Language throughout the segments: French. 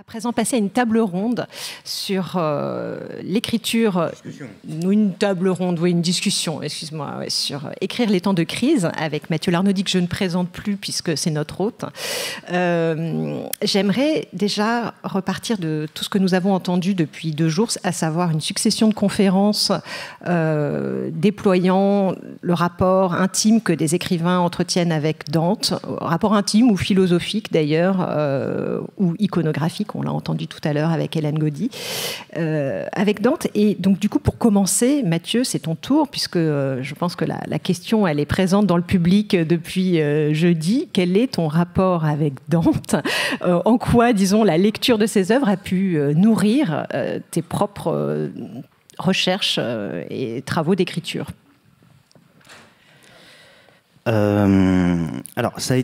à présent passer à une table ronde sur euh, l'écriture, une table ronde, oui, une discussion, excuse-moi, sur euh, écrire les temps de crise avec Mathieu Larnaudy que je ne présente plus puisque c'est notre hôte. Euh, j'aimerais déjà repartir de tout ce que nous avons entendu depuis deux jours, à savoir une succession de conférences déployant le rapport intime que des écrivains entretiennent avec Dante, rapport intime ou philosophique d'ailleurs, ou iconographique qu'on on l'a entendu tout à l'heure avec Hélène Gaudy, euh, avec Dante. Et donc du coup, pour commencer, Mathieu, c'est ton tour, puisque euh, je pense que la, question, elle est présente dans le public depuis euh, jeudi. Quel est ton rapport avec Dante En quoi, disons, la lecture de ses œuvres a pu nourrir tes propres recherches et travaux d'écriture alors, ça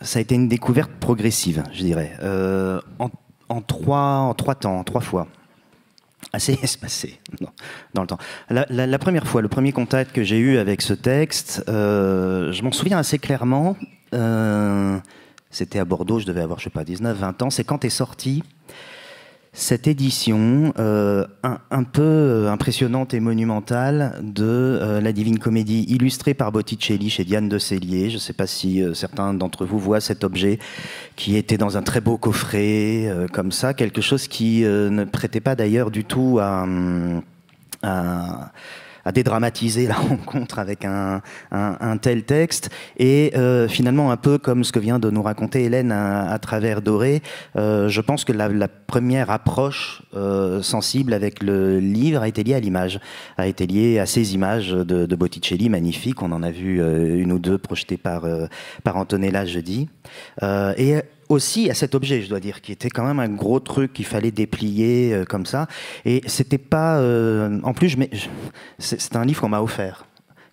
ça a été une découverte progressive, je dirais, euh, en, trois, en temps, en trois fois. Ah, assez espacé dans le temps. La, première fois, le premier contact que j'ai eu avec ce texte, euh, je m'en souviens assez clairement. Euh, c'était à Bordeaux, je devais avoir, je sais pas, 19, 20 ans. C'est quand est sorti cette édition euh, un, peu euh, impressionnante et monumentale de euh, la Divine Comédie, illustrée par Botticelli chez Diane de Cellier. Je ne sais pas si certains d'entre vous voient cet objet qui était dans un très beau coffret, comme ça, quelque chose qui ne prêtait pas d'ailleurs du tout à hum, à dédramatiser la rencontre avec un, tel texte. Et euh, finalement, un peu comme ce que vient de nous raconter Hélène à, travers Doré, euh, je pense que la, première approche euh, sensible avec le livre a été liée à l'image, a été liée à ces images de, de Botticelli magnifiques. On en a vu une ou deux projetées par, par Antonella jeudi. et aussi à cet objet, je dois dire, qui était quand même un gros truc qu'il fallait déplier euh, comme ça. Et c'était pas. Euh, en plus, je, c'est un livre qu'on m'a offert.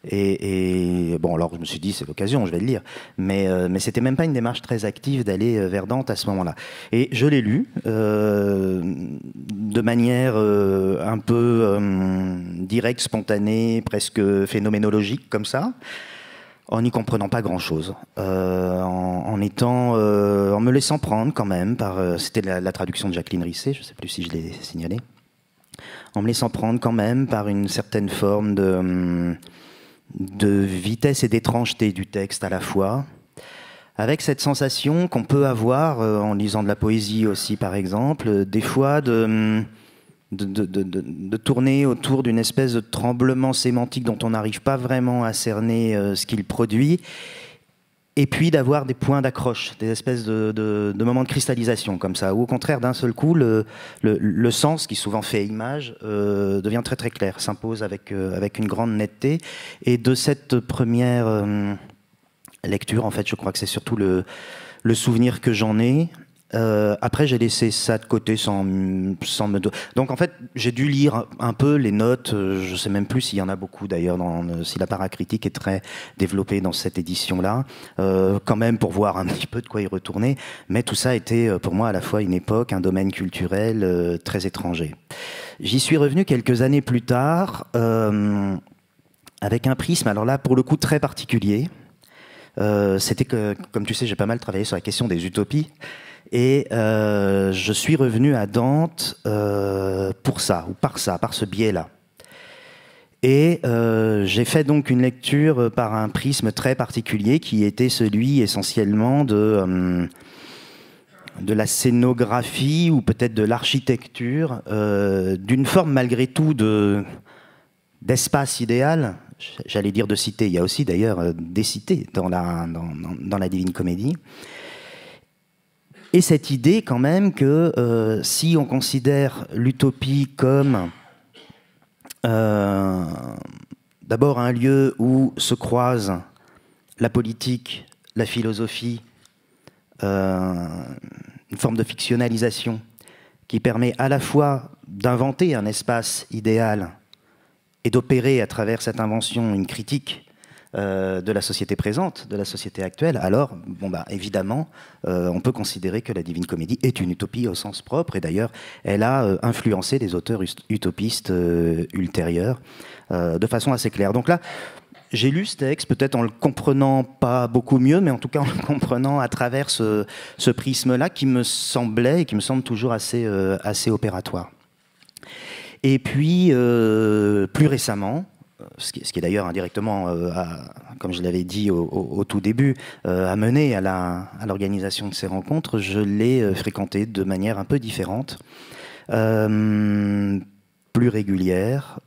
Et, bon, alors je me suis dit, c'est l'occasion, je vais le lire. Mais, euh, mais c'était même pas une démarche très active d'aller vers Dante à ce moment-là. Et je l'ai lu de manière un peu directe, spontanée, presque phénoménologique, comme ça en n'y comprenant pas grand-chose, euh, en, étant, euh, en me laissant prendre quand même par, euh, c'était la, traduction de Jacqueline Risset, je ne sais plus si je l'ai signalé, en me laissant prendre quand même par une certaine forme de, hum, de vitesse et d'étrangeté du texte à la fois, avec cette sensation qu'on peut avoir en lisant de la poésie aussi par exemple, des fois de hum, de, tourner autour d'une espèce de tremblement sémantique dont on n'arrive pas vraiment à cerner euh, ce qu'il produit, et puis d'avoir des points d'accroche, des espèces de, moments de cristallisation comme ça, au contraire, d'un seul coup, le, sens, qui souvent fait image, euh, devient très très clair, s'impose avec, euh, avec une grande netteté, et de cette première lecture, en fait, je crois que c'est surtout le, le souvenir que j'en ai, euh, après, j'ai laissé ça de côté sans, me. Donc, en fait, j'ai dû lire un peu les notes. Euh, je ne sais même plus s'il y en a beaucoup d'ailleurs, si la paracritique est très développée dans cette édition-là, euh, quand même pour voir un petit peu de quoi y retourner. Mais tout ça était pour moi à la fois une époque, un domaine culturel très étranger. J'y suis revenu quelques années plus tard avec un prisme, alors là, pour le coup, très particulier. C'était que, comme tu sais, j'ai pas mal travaillé sur la question des utopies. Et euh, je suis revenu à Dante euh, pour ça, ou par ça, par ce biais-là. Et euh, j'ai fait donc une lecture par un prisme très particulier qui était celui essentiellement de, de la scénographie ou peut-être de l'architecture, d'une forme malgré tout de, d'espace idéal, j'allais dire de cité, il y a aussi d'ailleurs des cités dans la, dans la Divine Comédie, et cette idée quand même que euh, si on considère l'utopie comme euh, d'abord un lieu où se croisent la politique, la philosophie, euh, une forme de fictionnalisation qui permet à la fois d'inventer un espace idéal et d'opérer à travers cette invention une critique euh, de la société présente, de la société actuelle, alors, bon, bah, évidemment, euh, on peut considérer que la Divine Comédie est une utopie au sens propre, et d'ailleurs, elle a euh, influencé des auteurs utopistes ultérieurs de façon assez claire. Donc là, j'ai lu ce texte, peut-être en le comprenant pas beaucoup mieux, mais en tout cas en le comprenant à travers ce, prisme-là qui me semblait et qui me semble toujours assez, assez opératoire. Et puis, plus récemment, ce qui, est d'ailleurs indirectement, euh, comme je l'avais dit au, tout début, euh, à, l'organisation de ces rencontres, je l'ai euh, fréquenté de manière un peu différente, euh, plus régulière.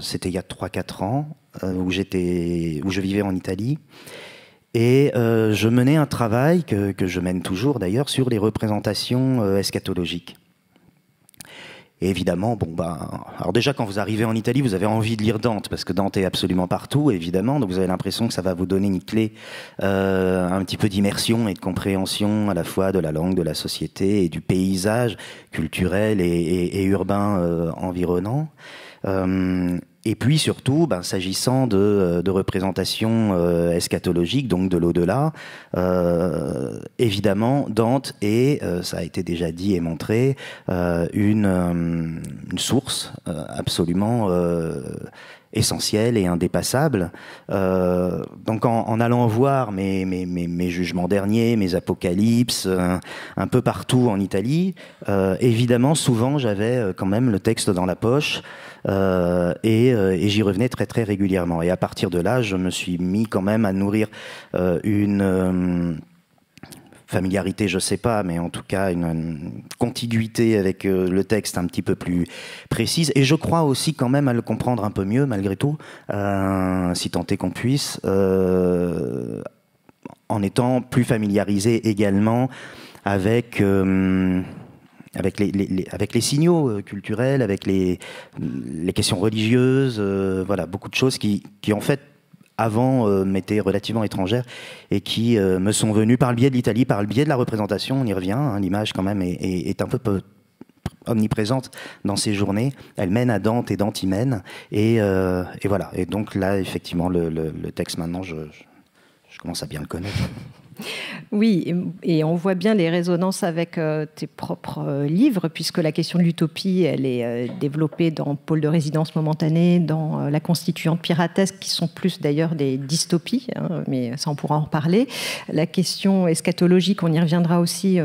C'était il y a 3-4 ans, où, j'étais, où je vivais en Italie. Et je menais un travail que, que je mène toujours d'ailleurs sur les représentations eschatologiques. Et évidemment, bon bah, alors déjà quand vous arrivez en Italie, vous avez envie de lire Dante parce que Dante est absolument partout, évidemment. Donc vous avez l'impression que ça va vous donner une clé, euh, un petit peu d'immersion et de compréhension à la fois de la langue, de la société et du paysage culturel et, et, urbain euh, environnant. Euh, et puis surtout, ben, s'agissant de, euh, représentations euh, eschatologiques, donc de l'au-delà, euh, évidemment, Dante est, ça a été déjà dit et montré, une, source absolument essentielle et indépassable. donc en, allant voir mes, mes, jugements derniers, mes apocalypses, un, peu partout en Italie, évidemment souvent j'avais quand même le texte dans la poche euh, euh, et, j'y revenais très très régulièrement. Et à partir de là, je me suis mis quand même à nourrir euh, une familiarité, je sais pas, mais en tout cas une, une contiguïté avec le texte un petit peu plus précise. Et je crois aussi quand même à le comprendre un peu mieux, malgré tout, si tant est qu'on puisse, en étant plus familiarisé également avec avec les, avec les signaux euh, culturels, avec les, questions religieuses, euh, voilà, beaucoup de choses qui, en fait avant euh, m'étaient relativement étrangères et qui me sont venues par le biais de l'Italie, par le biais de la représentation, on y revient, hein, l'image quand même est, un peu, omniprésente dans ces journées, elle mène à Dante et Dante y mène, et, voilà, et donc là effectivement le, texte maintenant je commence à bien le connaître. Oui, et, on voit bien les résonances avec euh, tes propres euh, livres, puisque la question de l'utopie, elle est euh, développée dans Pôle de résidence momentanée, dans La constituante piratesque, qui sont plus d'ailleurs des dystopies, hein, mais ça on pourra en parler. La question eschatologique, on y reviendra aussi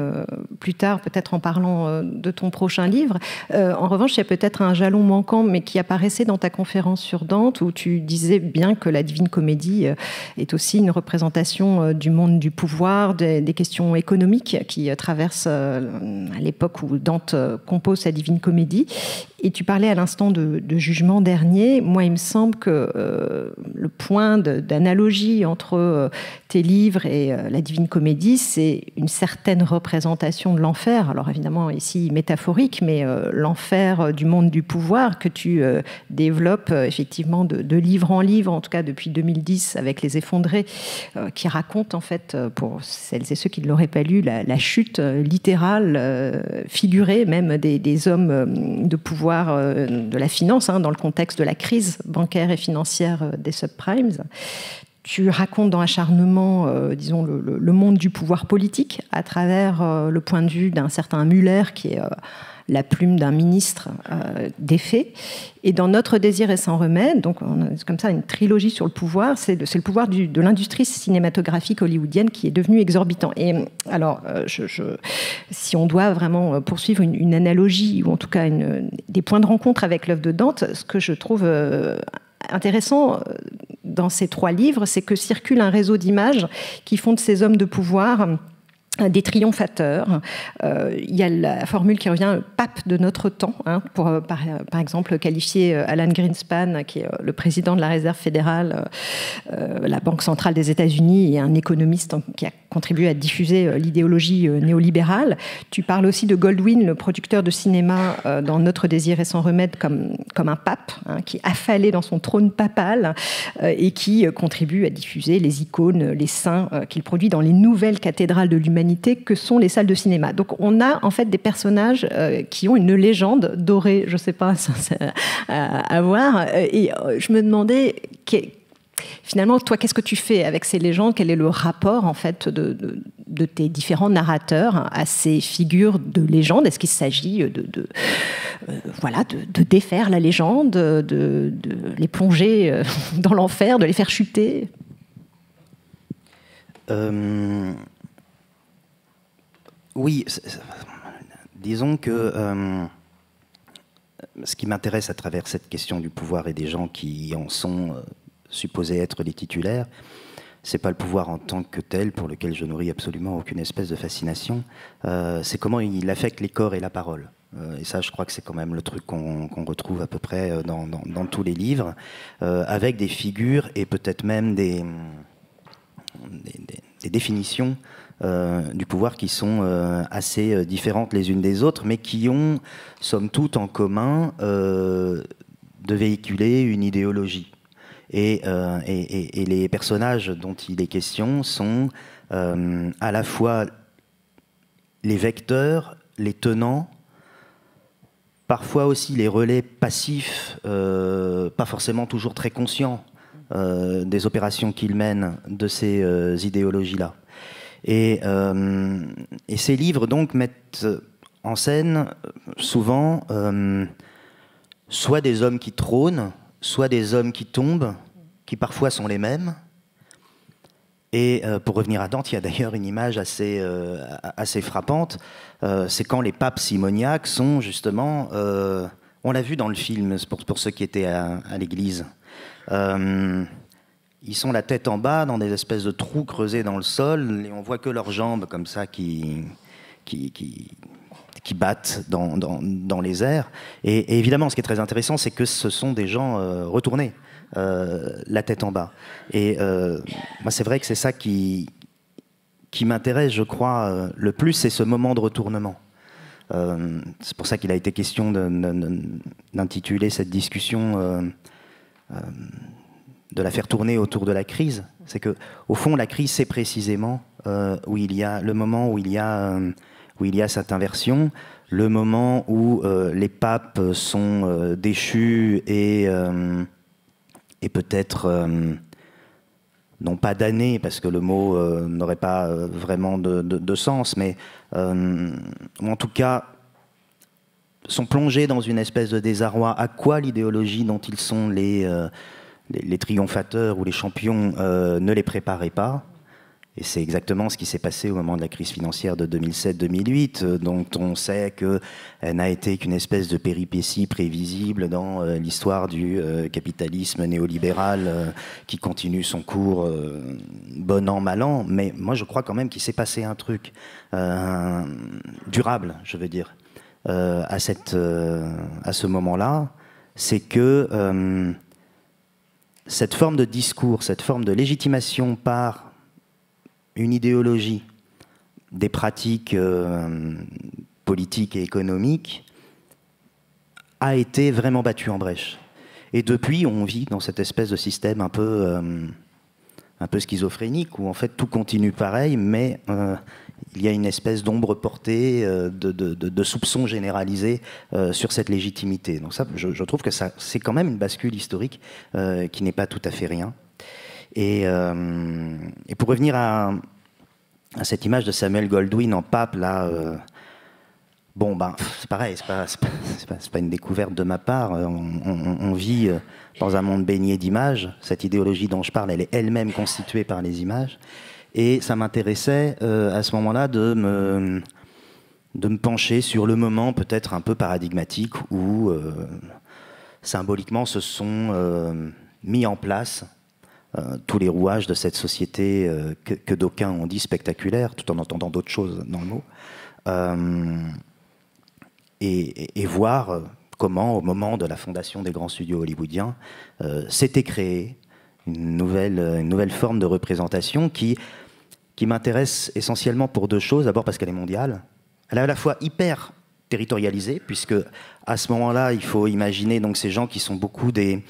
plus tard, peut-être en parlant de ton prochain livre. en revanche, il y a peut-être un jalon manquant, mais qui apparaissait dans ta conférence sur Dante, où tu disais bien que la Divine Comédie est aussi une représentation du monde du pouvoir pouvoir, des, questions économiques qui euh, traversent euh, à l'époque où Dante euh, compose sa Divine Comédie. Et tu parlais à l'instant de, jugement dernier. Moi, il me semble que le point d'analogie entre tes livres et la Divine Comédie, c'est une certaine représentation de l'enfer. Alors évidemment, ici métaphorique, mais l'enfer du monde du pouvoir que tu développes effectivement de, de, livre en livre, en tout cas depuis 2010 avec Les Effondrés, qui raconte en fait pour celles et ceux qui ne l'auraient pas lu, la, chute euh, littérale, euh, figurée même des, hommes euh, de pouvoir de la finance, hein, dans le contexte de la crise bancaire et financière des subprimes. Tu racontes dans Acharnement, disons, le, le, monde du pouvoir politique à travers le point de vue d'un certain Muller qui est la plume d'un ministre euh, des faits. Et dans Notre désir et sans remède, donc comme ça une trilogie sur le pouvoir, c'est le, pouvoir de l'industrie cinématographique hollywoodienne qui est devenu exorbitant. Et alors, euh, si on doit vraiment euh, poursuivre une, analogie, ou en tout cas des points de rencontre avec l'œuvre de Dante, ce que je trouve intéressant dans ces trois livres, c'est que circule un réseau d'images qui font de ces hommes de pouvoir des triomphateurs. Euh, il y a la formule qui revient, pape de notre temps, hein, pour euh, euh, par, exemple qualifier Alan Greenspan, qui est le président de la Réserve fédérale, la Banque centrale des États-Unis, et un économiste qui a contribué à diffuser euh, l'idéologie euh, néolibérale. Tu parles aussi de Goldwyn, le producteur de cinéma euh, dans Notre désir et sans remède, comme, comme un pape, hein, qui est affalé dans son trône papal et qui contribue à diffuser les icônes, les saints qu'il produit dans les nouvelles cathédrales de l'humanité que sont les salles de cinéma. Donc on a en fait des personnages qui ont une légende dorée, je ne sais pas à, voir. Et je me demandais Finalement, toi, qu'est-ce que tu fais avec ces légendes Quel est le rapport, en fait, de, tes différents narrateurs à ces figures de légende Est-ce qu'il s'agit de, euh, voilà, de, défaire la légende, de, les plonger euh, dans l'enfer, de les faire chuter euh, Oui, disons que ce qui m'intéresse à travers cette question du pouvoir et des gens qui en sont supposé être les titulaires. C'est pas le pouvoir en tant que tel pour lequel je nourris absolument aucune espèce de fascination. Euh, c'est comment il affecte les corps et la parole. Euh, et ça, je crois que c'est quand même le truc qu'on retrouve à peu près euh, dans, tous les livres, avec des figures et peut-être même des, définitions du pouvoir qui sont assez différentes les unes des autres, mais qui ont, somme toute, en commun de véhiculer une idéologie. Euh, et, les personnages dont il est question sont euh, à la fois les vecteurs, les tenants, parfois aussi les relais passifs, euh, pas forcément toujours très conscients des opérations qu'ils mènent, de ces idéologies-là. Et, et, ces livres donc mettent en scène souvent soit des hommes qui trônent, soit des hommes qui tombent, qui parfois sont les mêmes. Et euh, pour revenir à Dante, il y a d'ailleurs une image assez, euh, assez frappante. Euh, c'est quand les papes simoniaques sont justement, on l'a vu dans le film pour, ceux qui étaient à, à l'église, ils sont la tête en bas dans des espèces de trous creusés dans le sol et on voit que leurs jambes comme ça qui, qui, qui qui battent dans, dans, dans les airs. Et, évidemment, ce qui est très intéressant, c'est que ce sont des gens euh, retournés, euh, la tête en bas. Et euh, moi, c'est vrai que c'est ça qui, qui m'intéresse, je crois, le plus, c'est ce moment de retournement. c'est pour ça qu'il a été question d'intituler cette discussion de la faire tourner autour de la crise. C'est que, au fond, la crise, c'est précisément où il y a le moment où il y a où il y a cette inversion, le moment où euh, les papes sont euh, déchus et, euh, et peut-être non pas damnés, parce que le mot n'aurait pas vraiment de, sens, mais en tout cas sont plongés dans une espèce de désarroi. À quoi l'idéologie dont ils sont les, triomphateurs ou les champions ne les préparait pas et c'est exactement ce qui s'est passé au moment de la crise financière de 2007-2008, euh, dont on sait qu'elle euh, n'a été qu'une espèce de péripétie prévisible dans euh, l'histoire du capitalisme néolibéral qui continue son cours bon an, mal an. Mais moi, je crois quand même qu'il s'est passé un truc durable, je veux dire, à, cette, à ce moment-là. C'est que cette forme de discours, cette forme de légitimation par une idéologie, des pratiques euh, politiques et économiques, a été vraiment battue en brèche. Et depuis, on vit dans cette espèce de système un peu, euh, un peu schizophrénique, où en fait tout continue pareil, mais euh, il y a une espèce d'ombre portée, de, de, soupçons généralisés sur cette légitimité. Donc ça, je, je trouve que c'est quand même une bascule historique qui n'est pas tout à fait rien. Euh, et, pour revenir à, cette image de Samuel Goldwyn en pape, là, euh, bon, ben, c'est pareil, c'est pas, pas, une découverte de ma part. Euh, on, vit dans un monde baigné d'images. Cette idéologie dont je parle, elle est elle-même constituée par les images. Et ça m'intéressait à ce moment-là de me pencher sur le moment peut-être un peu paradigmatique où symboliquement se sont mis en place euh, tous les rouages de cette société euh, que, d'aucuns ont dit spectaculaire, tout en entendant d'autres choses dans le mot, euh, et, voir comment, au moment de la fondation des grands studios hollywoodiens, s'était créée une nouvelle, une nouvelle forme de représentation qui, qui m'intéresse essentiellement pour deux choses. D'abord parce qu'elle est mondiale. Elle est à la fois hyper territorialisée, puisque à ce moment-là, il faut imaginer donc ces gens qui sont beaucoup des,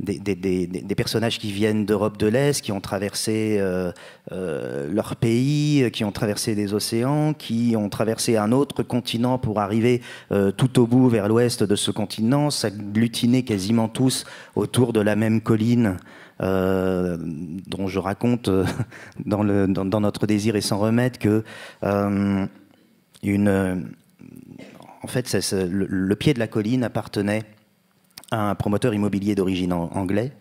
des, personnages qui viennent d'Europe de l'Est, qui ont traversé euh, euh, leur pays, euh, qui ont traversé des océans, qui ont traversé un autre continent pour arriver tout au bout vers l'ouest de ce continent, s'agglutiner quasiment tous autour de la même colline. dont je raconte dans, notre désir et sans remettre que une, en fait, le, pied de la colline appartenait un promoteur immobilier d'origine anglais,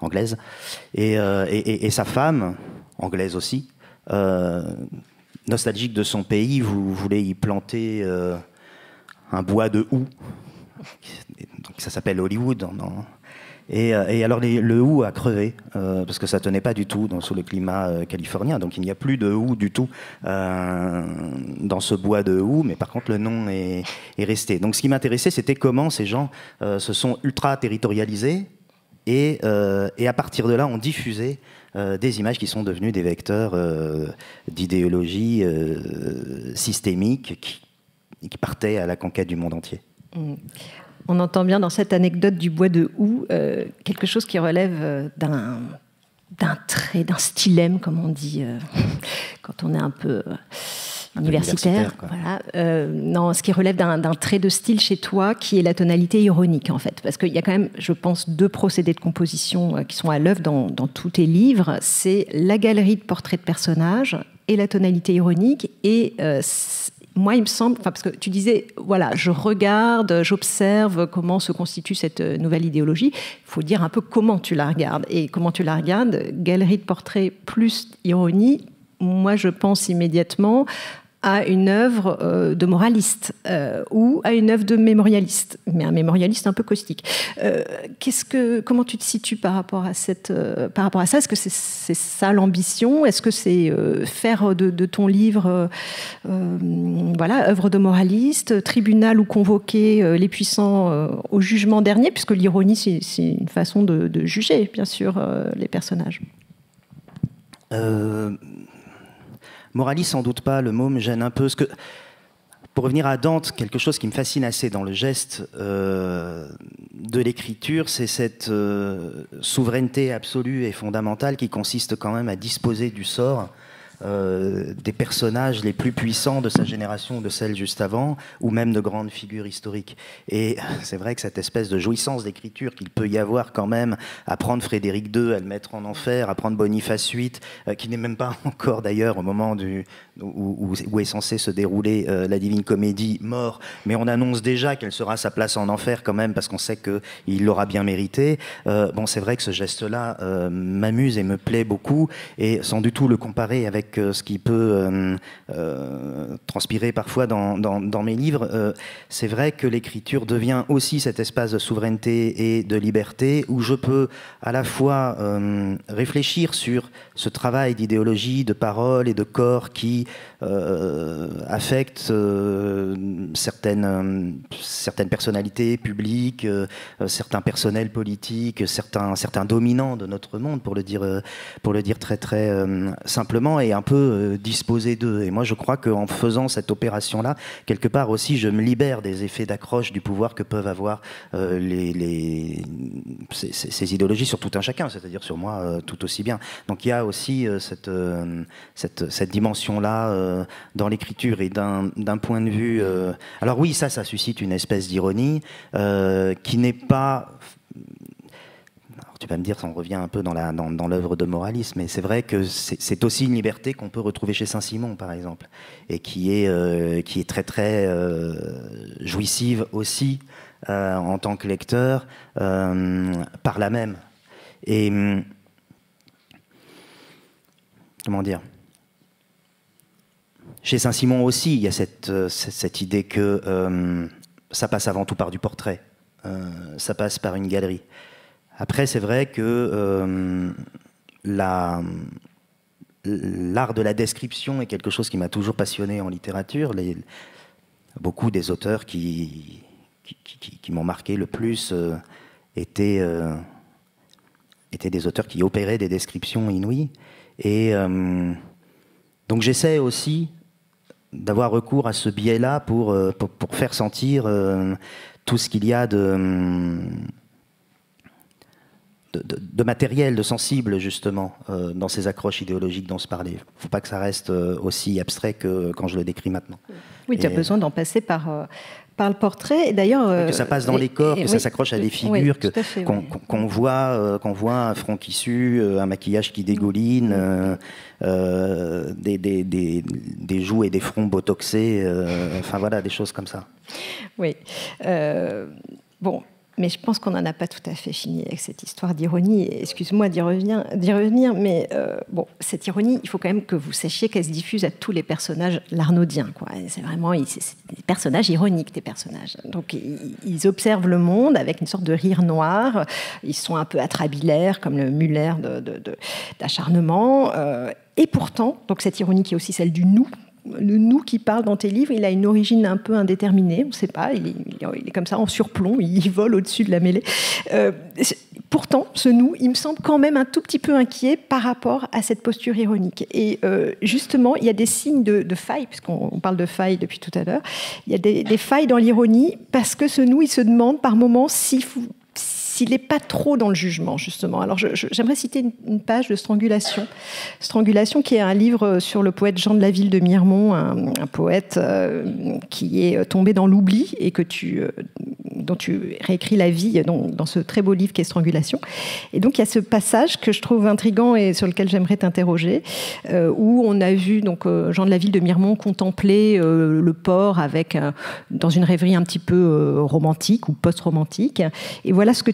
anglaise, euh, et, sa femme, anglaise aussi, euh, nostalgique de son pays, vous voulez y planter euh, un bois de houx. Donc ça s'appelle Hollywood non euh, et, alors le OU a crevé euh, parce que ça tenait pas du tout dans, sous le climat euh, californien. Donc il n'y a plus de OU du tout dans ce bois de OU, mais par contre le nom est, resté. Donc ce qui m'intéressait, c'était comment ces gens se sont ultra territorialisés et, et, à partir de là ont diffusé des images qui sont devenues des vecteurs d'idéologie systémique qui, qui partaient à la conquête du monde entier. Mmh on entend bien dans cette anecdote du bois de houx euh, quelque chose qui relève euh, d'un trait, d'un stylem, comme on dit euh, quand on est un peu universitaire. non, ce qui relève d'un trait de style chez toi, qui est la tonalité ironique, en fait. Parce qu'il y a quand même, je pense, deux procédés de composition qui sont à l'œuvre dans, tous tes livres. C'est la galerie de portraits de personnages et la tonalité ironique. Et moi, il me semble, parce que tu disais, voilà, je regarde, j'observe comment se constitue cette euh, nouvelle idéologie. Il faut dire un peu comment tu la regardes. Et comment tu la regardes, galerie de portraits plus ironie, moi, je pense immédiatement à une œuvre euh, de moraliste euh, ou à une œuvre de mémorialiste, mais un mémorialiste un peu caustique. Euh, ce que, comment tu te situes par rapport à, cette, par rapport à ça Est-ce que c'est, ça l'ambition Est-ce que c'est faire de, ton livre voilà, œuvre de moraliste, tribunal ou convoquer les puissants au jugement dernier Puisque l'ironie, c'est, une façon de, de, juger, bien sûr, les personnages. Moralie, sans doute pas, le mot me gêne un peu. que, pour revenir à Dante, quelque chose qui me fascine assez dans le geste euh, de l'écriture, c'est cette euh, souveraineté absolue et fondamentale qui consiste quand même à disposer du sort euh, des personnages les plus puissants de sa génération, de celle juste avant, ou même de grandes figures historiques. Et c'est vrai que cette espèce de jouissance d'écriture qu'il peut y avoir quand même à prendre Frédéric II, à le mettre en enfer, à prendre Boniface VIII, euh, qui n'est même pas encore d'ailleurs au moment du, où, est censée se dérouler euh, la Divine Comédie, mort, mais on annonce déjà qu'elle sera sa place en enfer quand même, parce qu'on sait qu'il l'aura bien mérité. bon, c'est vrai que ce geste-là m'amuse et me plaît beaucoup, et sans du tout le comparer avec euh, ce qui peut euh, euh, transpirer parfois dans, dans mes livres, c'est vrai que l'écriture devient aussi cet espace de souveraineté et de liberté où je peux à la fois réfléchir sur ce travail d'idéologie, de parole et de corps qui euh, affecte euh, certaines, euh, certaines personnalités publiques, certains personnels politiques, certains, certains dominants de notre monde, pour le dire, pour le dire très très simplement, et un peu disposer d'eux. Et moi, je crois qu'en faisant cette opération-là, quelque part aussi, je me libère des effets d'accroche du pouvoir que peuvent avoir les, ces, idéologies sur tout un chacun, c'est-à-dire sur moi tout aussi bien. Donc il y a aussi cette, cette dimension-là euh, dans l'écriture et d'un point de vue. Euh, alors oui, ça, ça suscite une espèce d'ironie euh, qui n'est pas. tu vas me dire, ça revient un peu dans l'œuvre de Moralis, mais c'est vrai que c'est aussi une liberté qu'on peut retrouver chez Saint-Simon, par exemple, et qui est, qui est très très jouissive aussi en tant que lecteur par la même. Et hum, comment dire chez Saint-Simon aussi, il y a cette, euh, idée que euh, ça passe avant tout par du portrait, euh, ça passe par une galerie. Après, c'est vrai que l'art de la description est quelque chose qui m'a toujours passionné en littérature. Les, beaucoup des auteurs qui, m'ont marqué le plus étaient, étaient, des auteurs qui opéraient des descriptions inouïes. Et donc j'essaie aussi d'avoir recours à ce biais-là pour, euh, pour, faire sentir euh, tout ce qu'il y a de, de, matériel, de sensible, justement, euh, dans ces accroches idéologiques dont se parlait. Il ne faut pas que ça reste aussi abstrait que quand je le décris maintenant. Oui, tu as besoin d'en passer par, par le portrait. Et d'ailleurs, que ça euh, passe dans les corps, que ça s'accroche à des figures, qu'on, voit, euh, qu'on voit un front qui sue, euh, un maquillage qui dégouline, mm. des, des, des, joues et des fronts botoxés, enfin voilà, des choses comme ça. Oui. bon, mais je pense qu'on n'en a pas tout à fait fini avec cette histoire d'ironie. Excuse-moi d'y revenir, revenir, mais euh, bon, cette ironie, il faut quand même que vous sachiez qu'elle se diffuse à tous les personnages larnaudiens. C'est vraiment des personnages ironiques, des personnages. Donc ils, observent le monde avec une sorte de rire noir. Ils sont un peu atrabilaires, comme le Muller d'acharnement. Euh, et pourtant, donc cette ironie qui est aussi celle du nous, le nous qui parle dans tes livres, il a une origine un peu indéterminée, on ne sait pas, il est, comme ça en surplomb, il vole au-dessus de la mêlée. Euh, pourtant, ce nous, il me semble quand même un tout petit peu inquiet par rapport à cette posture ironique. Et euh, justement, il y a des signes de, de faille, puisqu'on parle de faille depuis tout à l'heure, il y a des, des failles dans l'ironie parce que ce nous, il se demande par moments si s'il n'est pas trop dans le jugement, justement. Alors, j'aimerais citer une, page de Strangulation. Strangulation, qui est un livre sur le poète Jean de la Ville de Mirmont, un, poète euh, qui est tombé dans l'oubli et que tu, euh, dont tu réécris la vie dans, ce très beau livre qui est Strangulation. Et donc, il y a ce passage que je trouve intrigant et sur lequel j'aimerais t'interroger, euh, où on a vu donc Jean de la Ville de Mirmont contempler le port avec, dans une rêverie un petit peu romantique ou post-romantique. Et voilà ce que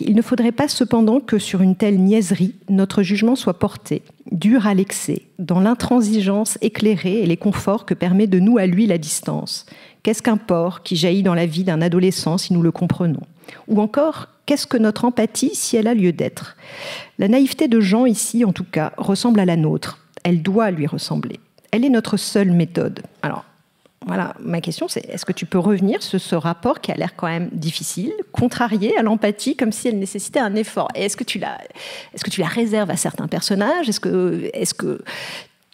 il ne faudrait pas cependant que sur une telle niaiserie, notre jugement soit porté, dur à l'excès, dans l'intransigeance éclairée et les conforts que permet de nous à lui la distance. Qu'est-ce qu'un porc qui jaillit dans la vie d'un adolescent si nous le comprenons Ou encore, qu'est-ce que notre empathie si elle a lieu d'être La naïveté de Jean ici, en tout cas, ressemble à la nôtre. Elle doit lui ressembler. Elle est notre seule méthode. Alors, voilà, ma question c'est est-ce que tu peux revenir sur ce rapport qui a l'air quand même difficile, contrarié à l'empathie, comme si elle nécessitait un effort est-ce que tu la, est-ce que tu la réserves à certains personnages Est-ce que, est-ce que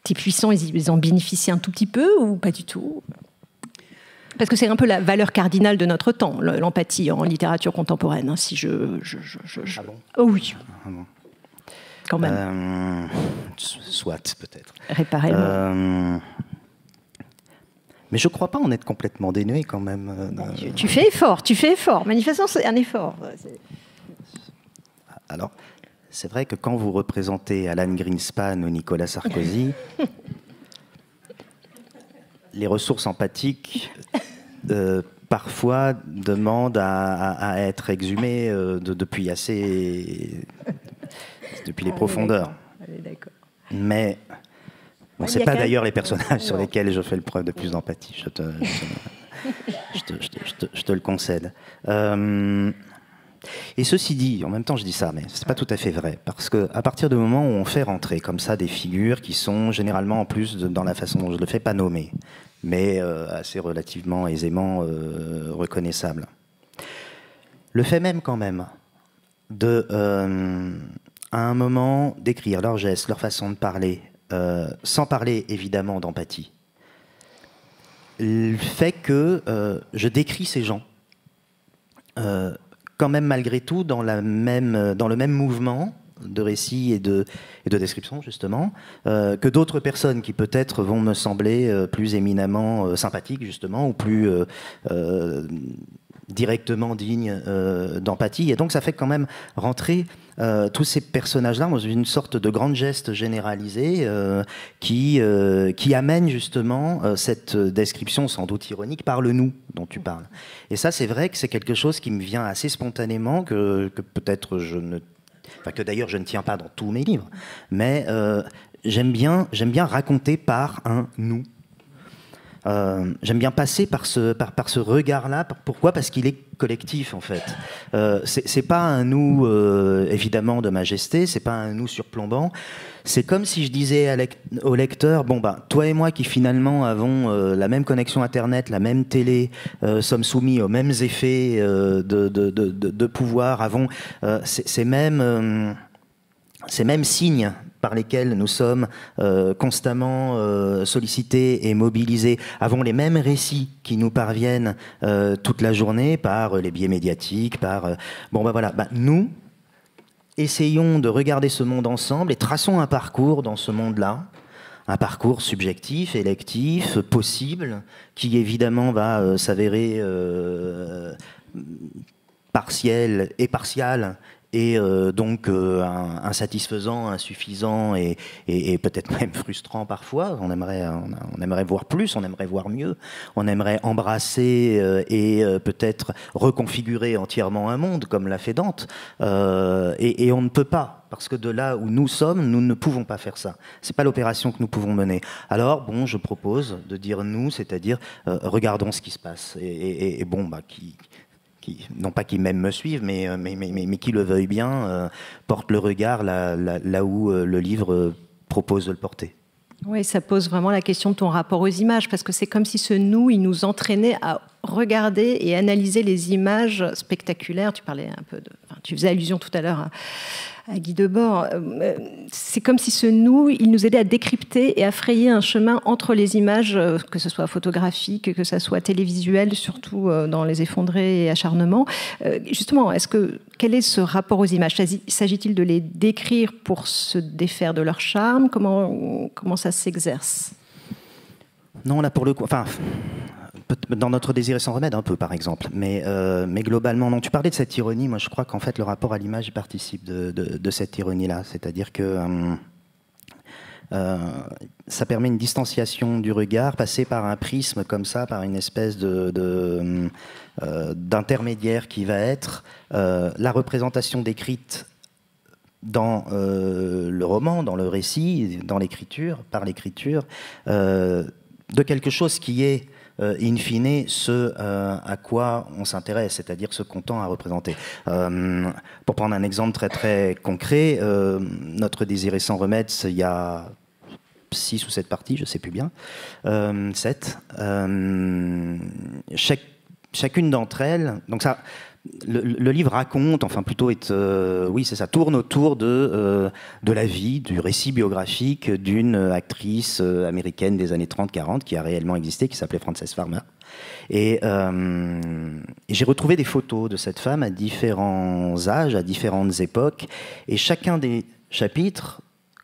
tes puissants ils en bénéficient un tout petit peu ou pas du tout parce que c'est un peu la valeur cardinale de notre temps, l'empathie en littérature contemporaine. Hein, si je, Ah bon Oh oui. Ah quand même. Euh, soit peut-être. Réparer. le euh, mais je ne crois pas en être complètement dénué quand même. Euh, bah, tu, fais effort, tu fais effort. Manifestement, c'est un effort. Alors, c'est vrai que quand vous représentez Alan Greenspan ou Nicolas Sarkozy, les ressources empathiques euh, parfois demandent à, être exhumées euh, depuis assez. depuis les ah profondeurs. Ah Mais ce ne pas d'ailleurs les personnages sur lesquels je fais le preuve de plus d'empathie. Je te, le concède. Euh, et ceci dit, en même temps je dis ça, mais c'est pas tout à fait vrai, parce que à partir du moment où on fait rentrer comme ça des figures qui sont généralement en plus dans la façon dont je le fais pas nommer mais euh, assez relativement aisément euh, reconnaissables, le fait même quand même de à un moment d'écrire leurs gestes, leur façon de parler, euh, sans parler évidemment d'empathie, le fait que euh, je décris ces gens, euh, quand même malgré tout, dans, le même mouvement de récit et de, description, justement, que d'autres personnes qui peut-être vont me sembler plus éminemment sympathiques, justement, ou plus directement dignes d'empathie. Et donc ça fait quand même rentrer euh, tous ces personnages-là ont une sorte de grand geste généralisé euh, euh, qui, amène justement cette description sans doute ironique par le nous dont tu parles. Et ça, c'est vrai que c'est quelque chose qui me vient assez spontanément, que, peut-être je ne... Enfin, que d'ailleurs je ne tiens pas dans tous mes livres, mais j'aime bien, bien raconter par un nous euh, j'aime bien passer par ce, par, par ce regard-là. Pourquoi Parce qu'il est collectif, en fait. Euh, c'est pas un nous, euh, évidemment, de majesté, c'est pas un nous surplombant. C'est comme si je disais au lecteur, bon, ben, toi et moi qui finalement avons euh, la même connexion Internet, la même télé, sommes soumis aux mêmes effets de, de, de, de, pouvoir, avons ces mêmes ces mêmes signes par lesquels nous sommes euh, constamment euh, sollicités et mobilisés avons les mêmes récits qui nous parviennent euh, toute la journée par les biais médiatiques, par bon bah voilà, bah, nous essayons de regarder ce monde ensemble et traçons un parcours dans ce monde-là un parcours subjectif, électif, possible, qui évidemment va s'avérer partiel et partial et euh, donc euh, insatisfaisant, insuffisant et, et, et peut-être même frustrant parfois. On aimerait, euh, on, aimerait voir plus, on aimerait voir mieux, on aimerait embrasser et peut-être reconfigurer entièrement un monde comme l'a fait Dante. Et, et on ne peut pas parce que de là où nous sommes, nous ne pouvons pas faire ça. C'est pas l'opération que nous pouvons mener. Alors bon, je propose de dire nous, c'est-à-dire regardons ce qui se passe. Et, et, et bon, bah qui, non pas qui même me suivent, euh, mais, mais, mais, mais qui le veuillent bien, porte euh, portent le regard là, là, là où euh, le livre propose de le porter. Oui, ça pose vraiment la question de ton rapport aux images, parce que c'est comme si ce nous, il nous entraînait à regarder et analyser les images spectaculaires. Tu parlais un peu de, tu faisais allusion tout à l'heure à à Guy Debord. Euh, c'est comme si ce nous, il nous aidait à décrypter et à frayer un chemin entre les images, euh, que ce soit photographique, que ce soit télévisuel, surtout euh, dans Les effondrés et acharnements. Justement, est-ce que quel est ce rapport aux images S'agit-il de les décrire pour se défaire de leur charme Comment, comment ça s'exerce non, là pour le coup, enfin, dans notre désir et sans remède un peu par exemple, euh, mais, globalement non. Tu parlais de cette ironie, moi je crois qu'en fait le rapport à l'image participe de, cette ironie-là, c'est-à-dire que euh, euh, ça permet une distanciation du regard, passer par un prisme comme ça, par une espèce de, d'intermédiaire qui va être la représentation décrite dans le roman, dans le récit, dans l'écriture, par l'écriture, de quelque chose qui est euh, in fine, ce euh, à quoi on s'intéresse, c'est-à-dire ce qu'on tend à représenter. Euh, pour prendre un exemple très très concret, notre désiré sans remède, il y a six ou sept parties, je ne sais plus bien, Sept. Chaque, chacune d'entre elles, donc ça, le, livre raconte, enfin plutôt est, euh, oui c'est ça, tourne autour euh, de la vie, du récit biographique d'une actrice euh, américaine des années 30-40 qui a réellement existé, qui s'appelait Frances Farmer. et j'ai retrouvé des photos de cette femme à différents âges, à différentes époques, et chacun des chapitres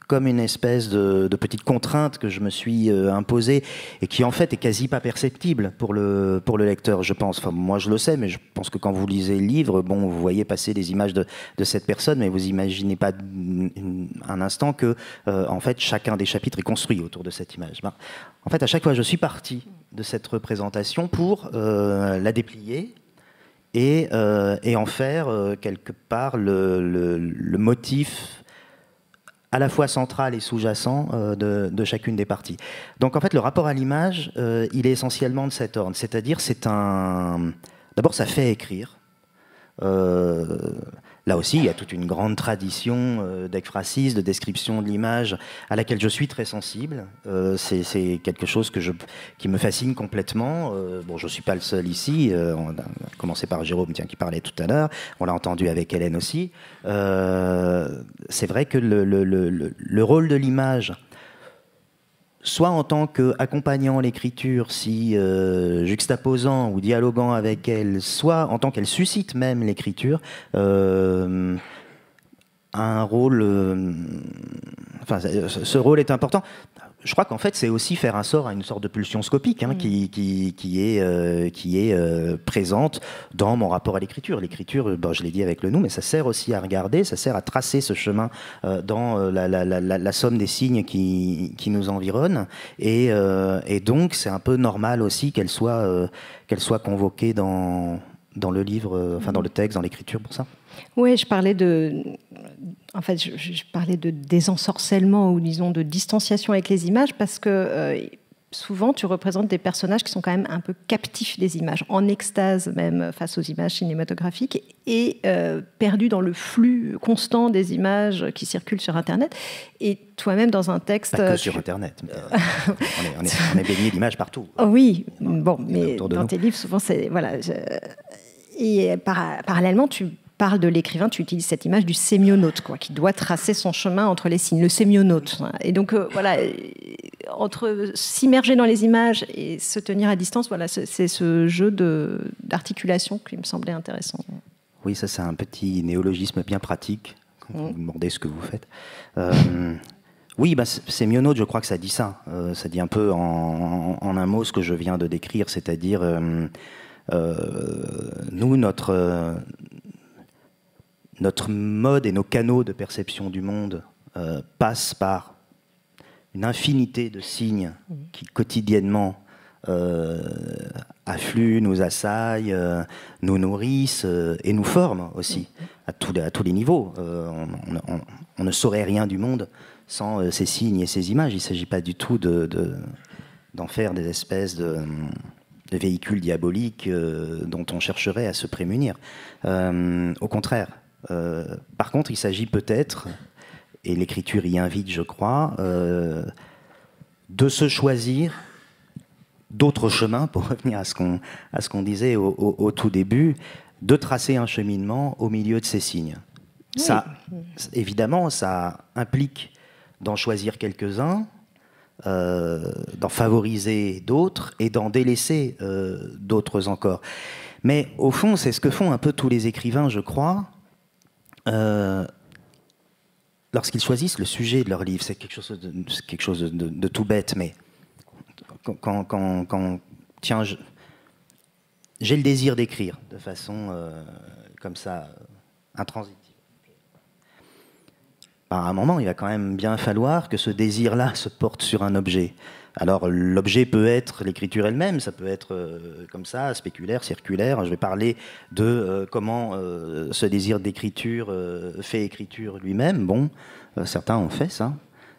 comme une espèce de, petite contrainte que je me suis euh, imposée et qui en fait est quasi pas perceptible pour le, pour le lecteur, je pense. moi je le sais, mais je pense que quand vous lisez le livre, bon, vous voyez passer des images de, de cette personne, mais vous imaginez pas un instant que euh, en fait chacun des chapitres est construit autour de cette image. Ben, en fait, à chaque fois, je suis parti de cette représentation pour euh, la déplier, et, et, en faire quelque part le, le motif à la fois central et sous-jacent euh, de, chacune des parties. Donc en fait, le rapport à l'image, euh, il est essentiellement de cet ordre. C'est-à-dire, c'est un. D'abord, ça fait écrire. Euh, Là aussi, il y a toute une grande tradition euh, d'ekphrasis, de description de l'image, à laquelle je suis très sensible. Euh, c'est quelque chose qui me fascine complètement. Euh, bon, je ne suis pas le seul ici. on a commencé par Jérôme, tiens, qui parlait tout à l'heure. On l'a entendu avec Hélène aussi. c'est vrai que le rôle de l'image soit en tant qu'accompagnant l'écriture, si euh, juxtaposant ou dialoguant avec elle, soit en tant qu'elle suscite même l'écriture, euh, un rôle. Euh, enfin, ce rôle est important je crois qu'en fait, c'est aussi faire un sort à une sorte de pulsion scopique hein, mm. qui, qui, qui, est, euh, qui est euh, présente dans mon rapport à l'écriture. L'écriture, je l'ai dit avec le nous, mais ça sert aussi à regarder, ça sert à tracer ce chemin euh, dans la, la, somme des signes qui, qui nous environnent. Et, et donc, c'est un peu normal aussi qu'elle soit, qu'elle soit convoquée dans, dans le livre, enfin dans mm. le texte, dans l'écriture pour ça. Oui, je parlais de, en fait, je, parlais de désensorcellement ou disons de distanciation avec les images parce que euh, souvent tu représentes des personnages qui sont quand même un peu captifs des images, en extase même face aux images cinématographiques et euh, perdus dans le flux constant des images qui circulent sur Internet. Et toi-même dans un texte. Pas que euh, sur Internet. on, est, baigné d'images partout. Oh oui, bon, mais dans tes livres, souvent c'est. Voilà. Et parallèlement, tu parle de l'écrivain, tu utilises cette image du sémionaute, quoi, qui doit tracer son chemin entre les signes, le sémionaute. Et donc, euh, voilà, euh, entre s'immerger dans les images et se tenir à distance, voilà, c'est ce jeu d'articulation qui me semblait intéressant. Oui, ça, c'est un petit néologisme bien pratique. Quand vous mm. demandez ce que vous faites. Euh, oui, bah, sémionaute, je crois que ça dit ça. ça dit un peu en, un mot ce que je viens de décrire, c'est-à-dire. nous, notre, notre mode et nos canaux de perception du monde euh, passent par une infinité de signes qui quotidiennement euh, affluent, nous assaillent, euh, nous nourrissent et nous forment aussi à, à tous les niveaux. On, ne saurait rien du monde sans ces signes et ces images. Il ne s'agit pas du tout d'en faire des espèces de véhicules diaboliques dont on chercherait à se prémunir. au contraire, euh, par contre, il s'agit peut-être, et l'écriture y invite, je crois, euh, de se choisir d'autres chemins, pour revenir à ce qu'on disait au, tout début, de tracer un cheminement au milieu de ces signes. Ça, évidemment, ça implique d'en choisir quelques-uns, euh, d'en favoriser d'autres et d'en délaisser d'autres encore. Mais au fond, c'est ce que font un peu tous les écrivains, je crois, euh, lorsqu'ils choisissent le sujet de leur livre, c'est quelque chose de, tout bête, mais quand, tiens, j'ai le désir d'écrire de façon euh, comme ça, intransitive. par bah, à un moment, il va quand même bien falloir que ce désir-là se porte sur un objet. Alors l'objet peut être l'écriture elle-même, ça peut être euh, comme ça, spéculaire, circulaire. Je vais parler de euh, comment euh, ce désir d'écriture fait écriture lui-même. Bon, certains ont fait ça,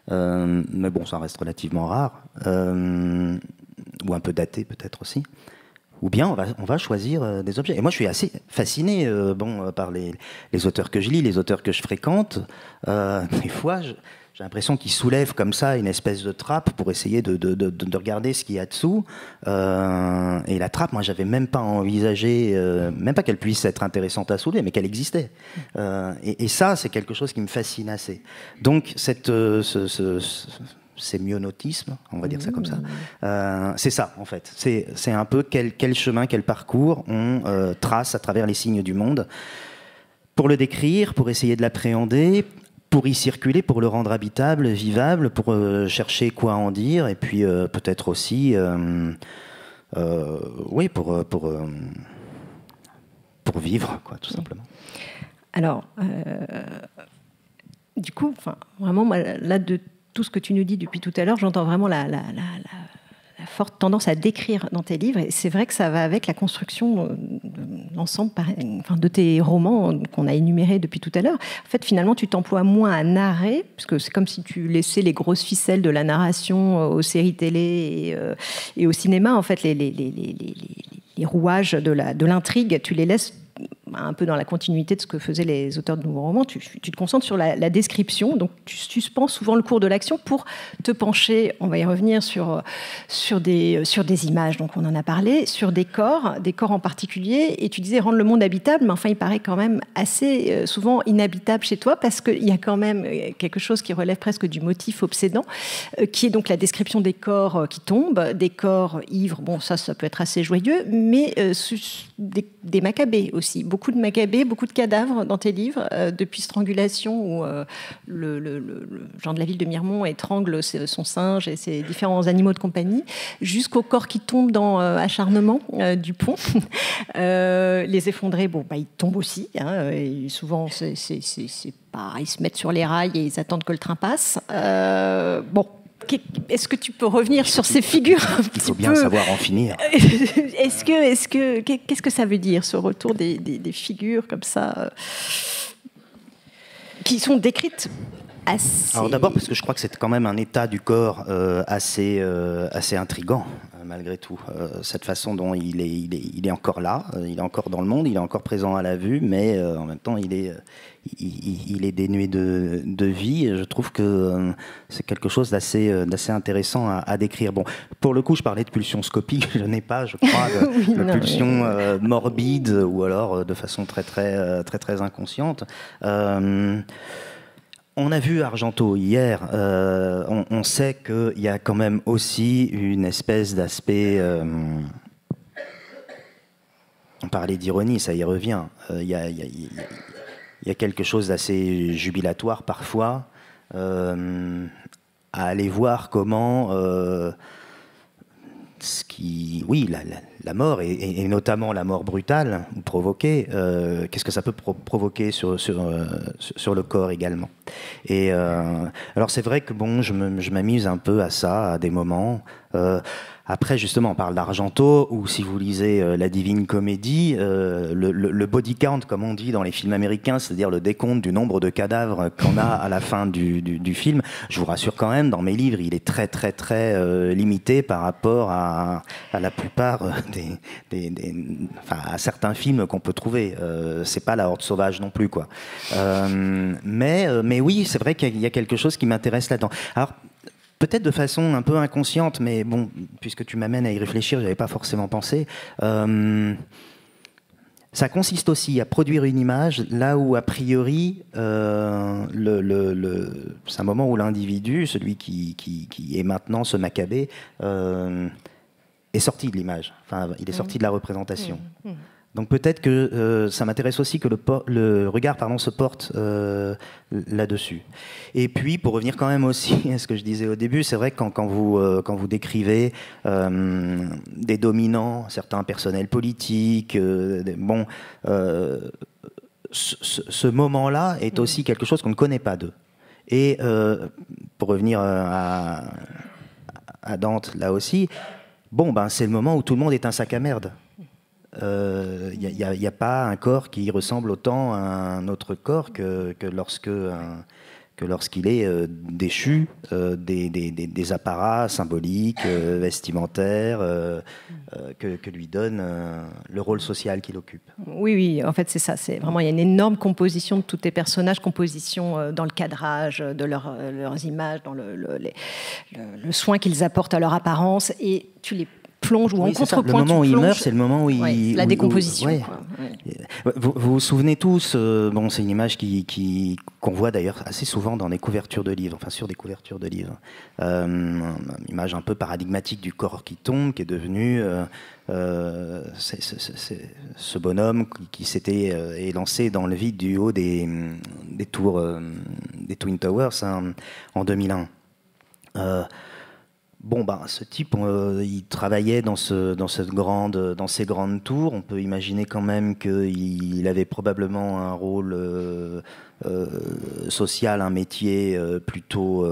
mais bon, ça reste relativement rare, ou un peu daté peut-être aussi. Ou bien on va, choisir des objets. Et moi je suis assez fasciné bon, par les, les, auteurs que je lis, les auteurs que je fréquente. des fois, je, j'ai l'impression qu'il soulève comme ça une espèce de trappe pour essayer de, de, de, de regarder ce qu'il y a dessous. Euh, et la trappe, moi, j'avais même pas envisagé, euh, même pas qu'elle puisse être intéressante à soulever, mais qu'elle existait. Euh, et, ça, c'est quelque chose qui me fascine assez. Donc, cette, ce, ce, c'est on va dire ça comme ça. Mmh. c'est ça, en fait. C'est un peu quel, quel, chemin, quel parcours on trace à travers les signes du monde. Pour le décrire, pour essayer de l'appréhender, pour y circuler, pour le rendre habitable, vivable, pour euh, chercher quoi en dire, et puis euh, peut-être aussi, euh, oui, pour, pour, pour vivre, quoi, tout simplement. Alors, du coup, vraiment, là, de tout ce que tu nous dis depuis tout à l'heure, j'entends vraiment la, la forte tendance à décrire dans tes livres. Et c'est vrai que ça va avec la construction de l'ensemble de tes romans qu'on a énumérés depuis tout à l'heure. En fait, finalement, tu t'emploies moins à narrer, parce que c'est comme si tu laissais les grosses ficelles de la narration euh, aux séries télé euh, et, au cinéma. En fait, les, les, rouages de l'intrigue, de tu les laisses un peu dans la continuité de ce que faisaient les auteurs de nouveaux romans, tu, te concentres sur la, description, donc tu suspends souvent le cours de l'action pour te pencher, on va y revenir, sur, sur, des, sur des images, donc on en a parlé, sur des corps, des corps en particulier, et tu disais rendre le monde habitable, mais enfin il paraît quand même assez euh, souvent inhabitable chez toi, parce qu'il y a quand même euh, quelque chose qui relève presque du motif obsédant, euh, qui est donc la description des corps qui tombent, des corps ivres, bon ça ça peut être assez joyeux, mais des, des aussi, beaucoup de macabées, beaucoup de cadavres dans tes livres, euh, depuis Strangulation, où euh, le, le, genre de la ville de Mirmont étrangle son singe et ses différents animaux de compagnie, jusqu'au corps qui tombe dans euh, Acharnement du pont. les effondrés, bon, bah, ils tombent aussi. Hein, souvent, c'est pas. Ils se mettent sur les rails et ils attendent que le train passe. bon, est-ce que tu peux revenir sur ces figures Il faut bien savoir en finir. est-ce que, est-ce que, qu'est-ce que ça veut dire ce retour des, figures comme ça, euh, qui sont décrites assez... Alors d'abord parce que je crois que c'est quand même un état du corps euh, assez, euh, assez intrigant malgré tout. cette façon dont il est, il est, encore là, il est encore dans le monde, il est encore présent à la vue, mais en même temps, il est, il, est dénué de, de, vie. Je trouve que euh, c'est quelque chose d'assez euh, intéressant à, décrire. Bon, pour le coup, je parlais de pulsion scopique, je n'ai pas, je crois, de, pulsions euh, morbides pulsion morbide ou alors de façon très très très très inconsciente. On a vu Argento hier, on, on, sait qu'il y a quand même aussi une espèce d'aspect... on parlait d'ironie, ça y revient. Il y a il y a quelque chose d'assez jubilatoire parfois euh, à aller voir comment euh, ce qui, oui, la, la, mort et, notamment la mort brutale ou provoquée, euh, qu'est-ce que ça peut provoquer sur, sur, sur, le corps également. Et alors c'est vrai que bon, je m'amuse un peu à ça à des moments. Après, justement, on parle d'Argento, ou si vous lisez euh, La Divine Comédie, euh, le, body count, comme on dit dans les films américains, c'est-à-dire le décompte du nombre de cadavres qu'on a à la fin du, film, je vous rassure quand même, dans mes livres, il est très, très, très euh, limité par rapport à, la plupart des, des enfin, à certains films qu'on peut trouver. c'est pas la horde sauvage non plus, quoi. mais, mais oui, c'est vrai qu'il y a quelque chose qui m'intéresse là-dedans. Alors, peut-être de façon un peu inconsciente, mais bon, puisque tu m'amènes à y réfléchir, je n'avais pas forcément pensé. Euh, ça consiste aussi à produire une image là où, a priori, euh, c'est un moment où l'individu, celui qui, est maintenant ce macabé, euh, est sorti de l'image, enfin, il est mmh. sorti de la représentation. Mmh. Mmh. Donc peut-être que euh, ça m'intéresse aussi que le, regard pardon, se porte euh, là-dessus. Et puis, pour revenir quand même aussi à ce que je disais au début, c'est vrai que quand, vous, euh, quand vous décrivez des dominants, certains personnels politiques, bon, ce, moment-là est mm. aussi quelque chose qu'on ne connaît pas d'eux. Et pour revenir à, à Dante, là aussi, bon, ben, c'est le moment où tout le monde est un sac à merde. Il euh, n'y a, pas un corps qui ressemble autant à un autre corps que, lorsque que lorsqu'il est euh, déchu euh, des, des, apparats symboliques, vestimentaires, que, lui donne le rôle social qu'il occupe. Oui, oui, en fait, c'est ça. C'est vraiment, il y a une énorme composition de tous tes personnages, composition dans le cadrage de leurs images, dans le, le soin qu'ils apportent à leur apparence, et tu les plonge ou oui, en Le moment où il meurt, c'est le moment où il. La décomposition. Euh, vous, vous, souvenez tous, euh, bon, c'est une image qu'on qui, qu'on voit d'ailleurs assez souvent dans des couvertures de livres, enfin sur des couvertures de livres. Euh, une image un peu paradigmatique du corps qui tombe, qui est devenu. ce bonhomme qui, s'était élancé dans le vide du haut des, des tours des Twin Towers hein, en 2001. Bon, ben, ce type, euh, il travaillait dans, ce, dans, cette grande, dans ces grandes tours. On peut imaginer quand même qu'il avait probablement un rôle euh, euh, social, un métier plutôt,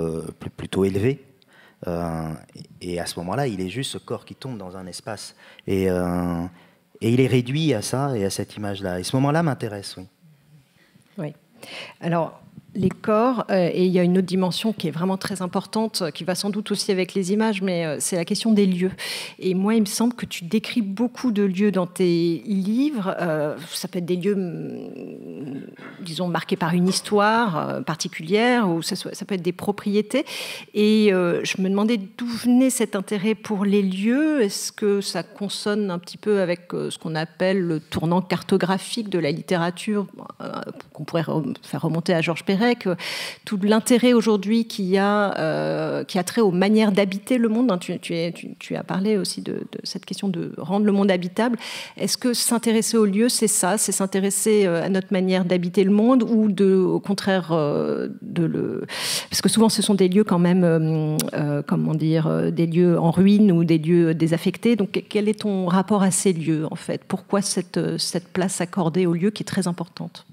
plutôt élevé. et à ce moment-là, il est juste ce corps qui tombe dans un espace. Et, et il est réduit à ça et à cette image-là. Et ce moment-là m'intéresse, oui. Oui. Alors, les corps. Euh, et il y a une autre dimension qui est vraiment très importante, euh, qui va sans doute aussi avec les images, mais euh, c'est la question des lieux. Et moi, il me semble que tu décris beaucoup de lieux dans tes livres. ça peut être des lieux, mm, disons, marqués par une histoire particulière, ou ça, peut être des propriétés. Et je me demandais d'où venait cet intérêt pour les lieux. Est-ce que ça consonne un petit peu avec ce qu'on appelle le tournant cartographique de la littérature, qu'on pourrait faire remonter à Georges Perret que tout l'intérêt aujourd'hui a, euh, qui a trait aux manières d'habiter le monde, hein, tu, as parlé aussi de, cette question de rendre le monde habitable. Est-ce que s'intéresser au lieux c'est ça C'est s'intéresser euh, à notre manière d'habiter le monde ou de, au contraire euh, de le. Parce que souvent, ce sont des lieux quand même, comment dire, des lieux en ruine ou des lieux désaffectés. Donc, quel est ton rapport à ces lieux, en fait Pourquoi cette, place accordée au lieux qui est très importante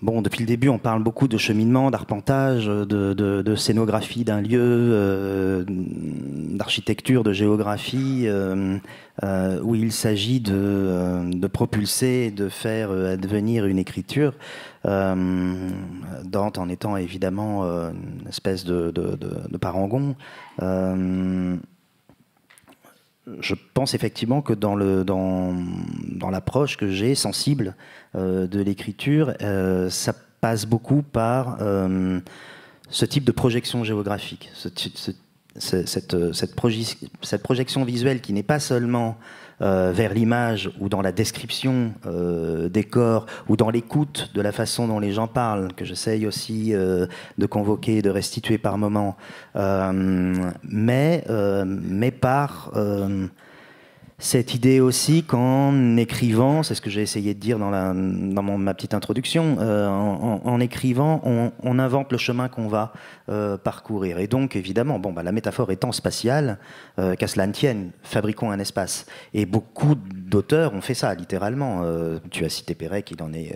Bon, depuis le début, on parle beaucoup de cheminement, d'arpentage, de, scénographie d'un lieu, euh, d'architecture, de géographie, euh, euh, où il s'agit de, propulser, de faire advenir une écriture. Dante en étant évidemment une espèce de, parangon je pense effectivement que dans le dans, dans l'approche que j'ai sensible euh, de l'écriture, euh, ça passe beaucoup par euh, ce type de projection géographique, cette, cette, projection visuelle qui n'est pas seulement euh, vers l'image ou dans la description euh, des corps ou dans l'écoute de la façon dont les gens parlent, que j'essaye aussi euh, de convoquer, de restituer par moment, mais, mais par cette idée aussi qu'en écrivant, c'est ce que j'ai essayé de dire dans, ma petite introduction, euh, en, écrivant, on, invente le chemin qu'on va euh, parcourir. Et donc, évidemment, bon, bah, la métaphore étant spatiale, euh, qu'à cela ne tienne, fabriquons un espace. Et beaucoup d'auteurs ont fait ça, littéralement. tu as cité Pérec, il en est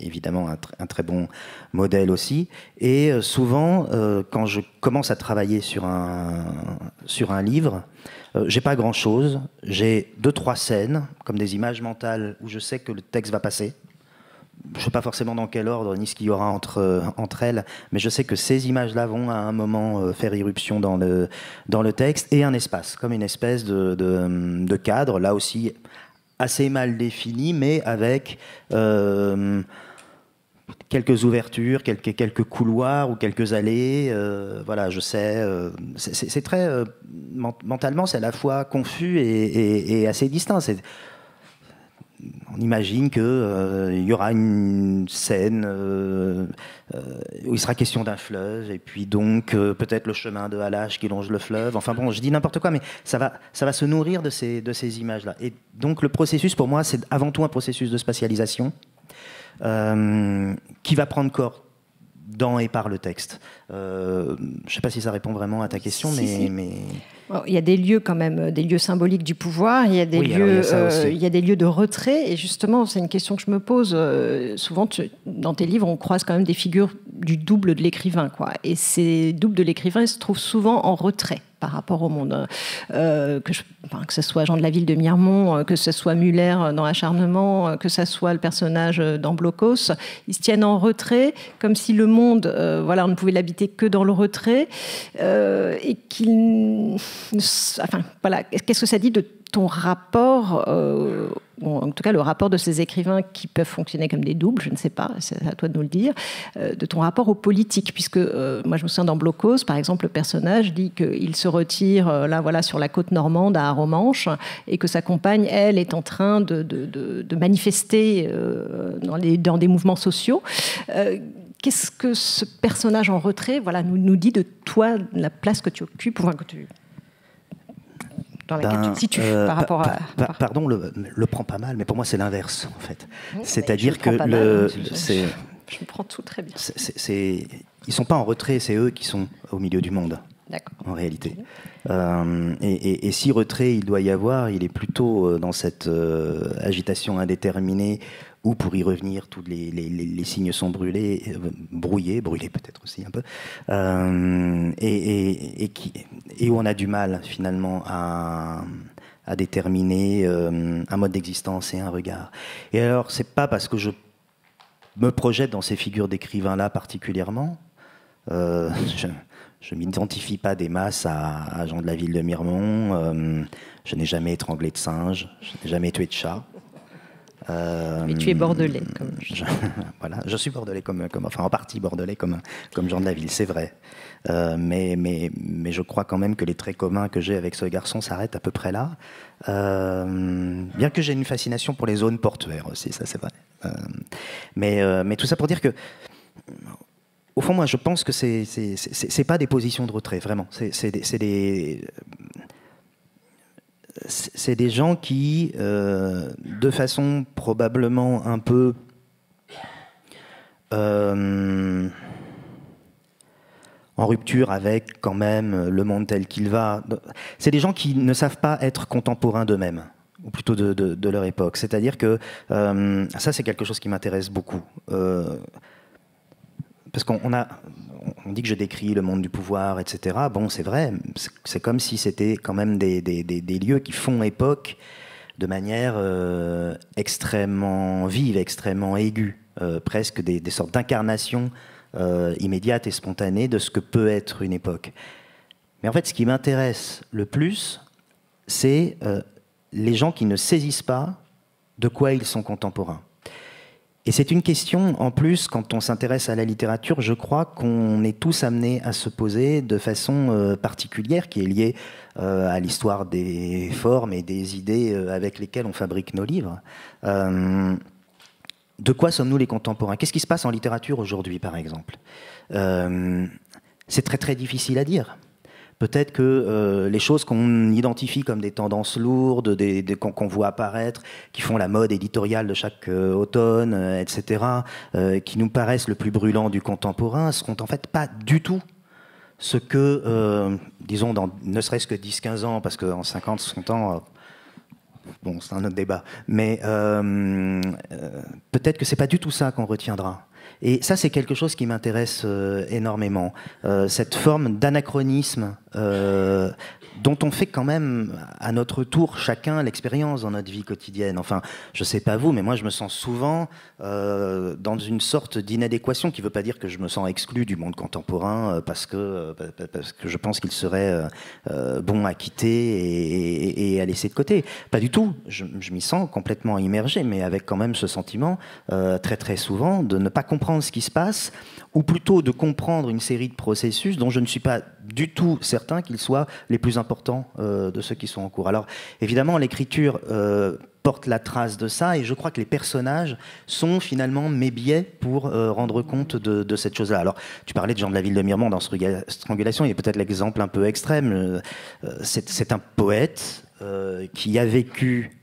évidemment un, très bon modèle aussi. Et souvent, quand je commence à travailler sur un livre, euh, j'ai pas grand chose. J'ai deux, trois scènes, comme des images mentales où je sais que le texte va passer. Je sais pas forcément dans quel ordre ni ce qu'il y aura entre, euh, entre elles, mais je sais que ces images-là vont à un moment euh, faire irruption dans le, dans le texte et un espace, comme une espèce de, cadre, là aussi assez mal défini, mais avec quelques ouvertures, quelques, quelques couloirs ou quelques allées. Euh, voilà, je sais. Euh, c'est très. Euh, mentalement, c'est à la fois confus et, assez distinct. On imagine qu'il y aura une scène où il sera question d'un fleuve, et puis donc peut-être le chemin de halage qui longe le fleuve. Enfin bon, je dis n'importe quoi, mais ça va, ça va se nourrir de ces, de ces images-là. Et donc le processus, pour moi, c'est avant tout un processus de spatialisation. Euh, qui va prendre corps dans et par le texte. Euh, je ne sais pas si ça répond vraiment à ta question, mais, mais... il y a des lieux quand même, euh, des lieux symboliques du pouvoir, il y a des, lieux, il y a des lieux de retrait, et justement, c'est une question que je me pose. souvent, dans tes livres, on croise quand même des figures du double de l'écrivain. quoi. Et ces doubles de l'écrivain se trouvent souvent en retrait par rapport au monde. Euh, que, que, ce soit Jean de la Ville de Miremont euh, que ce soit Muller euh, dans Acharnement, que ce soit le personnage dans Blocos, ils se tiennent en retrait, comme si le monde, voilà, on ne pouvait l'habiter que dans le retrait, et qu'il... Enfin, voilà, qu'est-ce que ça dit de ton rapport en tout cas le rapport de ces écrivains qui peuvent fonctionner comme des doubles, je ne sais pas, c'est à toi de nous le dire, euh, de ton rapport aux politiques, puisque euh, moi je me souviens dans Blocos, par exemple, le personnage dit qu'il se retire euh, là voilà sur la côte normande à Romanche et que sa compagne, elle, est en train de, manifester dans, dans, des mouvements sociaux. Qu'est-ce que ce personnage en retrait voilà, nous, nous dit de toi, de la place que tu occupes, que tu dans ben, Si tu, euh, par rapport à. pardon, le, prend pas mal, mais pour moi, c'est l'inverse, en fait. C'est-à-dire que. Le, c'est, je prends tout très bien. ils sont pas en retrait, c'est eux qui sont au milieu du monde. En réalité. Euh, et, et, si retrait il doit y avoir, il est plutôt euh, dans cette agitation indéterminée pour y revenir, tous les, signes sont brûlés, euh, brouillés, brûlés peut-être aussi un peu, euh, et, où on a du mal finalement à, déterminer euh, un mode d'existence et un regard. Et alors, c'est pas parce que je me projette dans ces figures d'écrivains-là particulièrement, je, je m'identifie pas des masses à, à, Jean de la Ville de Mirmont. je n'ai jamais étranglé de singe. Je n'ai jamais tué de chat. Mais tu es euh, bordelais, je... voilà, je suis bordelais comme, comme, enfin en partie bordelais comme comme Jean de la Ville, c'est vrai. Euh, mais, mais, mais je crois quand même que les traits communs que j'ai avec ce garçon s'arrêtent à peu près là. Euh, bien que j'ai une fascination pour les zones portuaires aussi, ça c'est vrai. mais, mais tout ça pour dire que, au fond, moi je pense que c'est pas des positions de retrait, vraiment. C'est des c'est des gens qui, euh, de façon probablement un peu euh, en rupture avec quand même le monde tel qu'il va, c'est des gens qui ne savent pas être contemporains d'eux-mêmes ou plutôt de, leur époque. C'est-à-dire que euh, ça, c'est quelque chose qui m'intéresse beaucoup parce qu'on on dit que je décris le monde du pouvoir, etc. Bon, c'est vrai, c'est comme si c'était quand même des, lieux qui font époque de manière euh, extrêmement vive, extrêmement aiguë, euh, presque des, sortes d'incarnations euh, immédiates et spontanées de ce que peut être une époque. Mais en fait, ce qui m'intéresse le plus, c'est les gens qui ne saisissent pas de quoi ils sont contemporains. Et c'est une question, en plus, quand on s'intéresse à la littérature, je crois qu'on est tous amenés à se poser de façon euh, particulière, qui est liée euh, à l'histoire des formes et des idées euh, avec lesquelles on fabrique nos livres. de quoi sommes-nous les contemporains Qu'est-ce qui se passe en littérature aujourd'hui, par exemple C'est très très difficile à dire peut-être que euh, les choses qu'on identifie comme des tendances lourdes, qu'on voit apparaître, qui font la mode éditoriale de chaque euh, automne, euh, etc., qui nous paraissent le plus brûlant du contemporain, seront en fait pas du tout ce que, disons, dans ne serait-ce que 10-15 ans, parce qu'en 50, 60 ans, bon, c'est un autre débat, mais peut-être que c'est pas du tout ça qu'on retiendra. Et ça, c'est quelque chose qui m'intéresse euh, énormément. Euh, cette forme d'anachronisme euh, dont on fait quand même à notre tour chacun l'expérience dans notre vie quotidienne. Enfin, je ne sais pas vous, mais moi je me sens souvent euh, dans une sorte d'inadéquation qui ne veut pas dire que je me sens exclu du monde contemporain euh, parce, que, euh, parce que je pense qu'il serait bon à quitter et, à laisser de côté. Pas du tout, je, je m'y sens complètement immergé, mais avec quand même ce sentiment très très souvent de ne pas comprendre ce qui se passe ou plutôt de comprendre une série de processus dont je ne suis pas du tout certain qu'ils soient les plus importants euh, de ceux qui sont en cours. Alors évidemment, l'écriture euh, porte la trace de ça et je crois que les personnages sont finalement mes biais pour euh, rendre compte de, cette chose-là. Alors tu parlais de Jean de la Ville de Mirmande dans Strangulation, il y a peut-être l'exemple un peu extrême. C'est un poète qui a vécu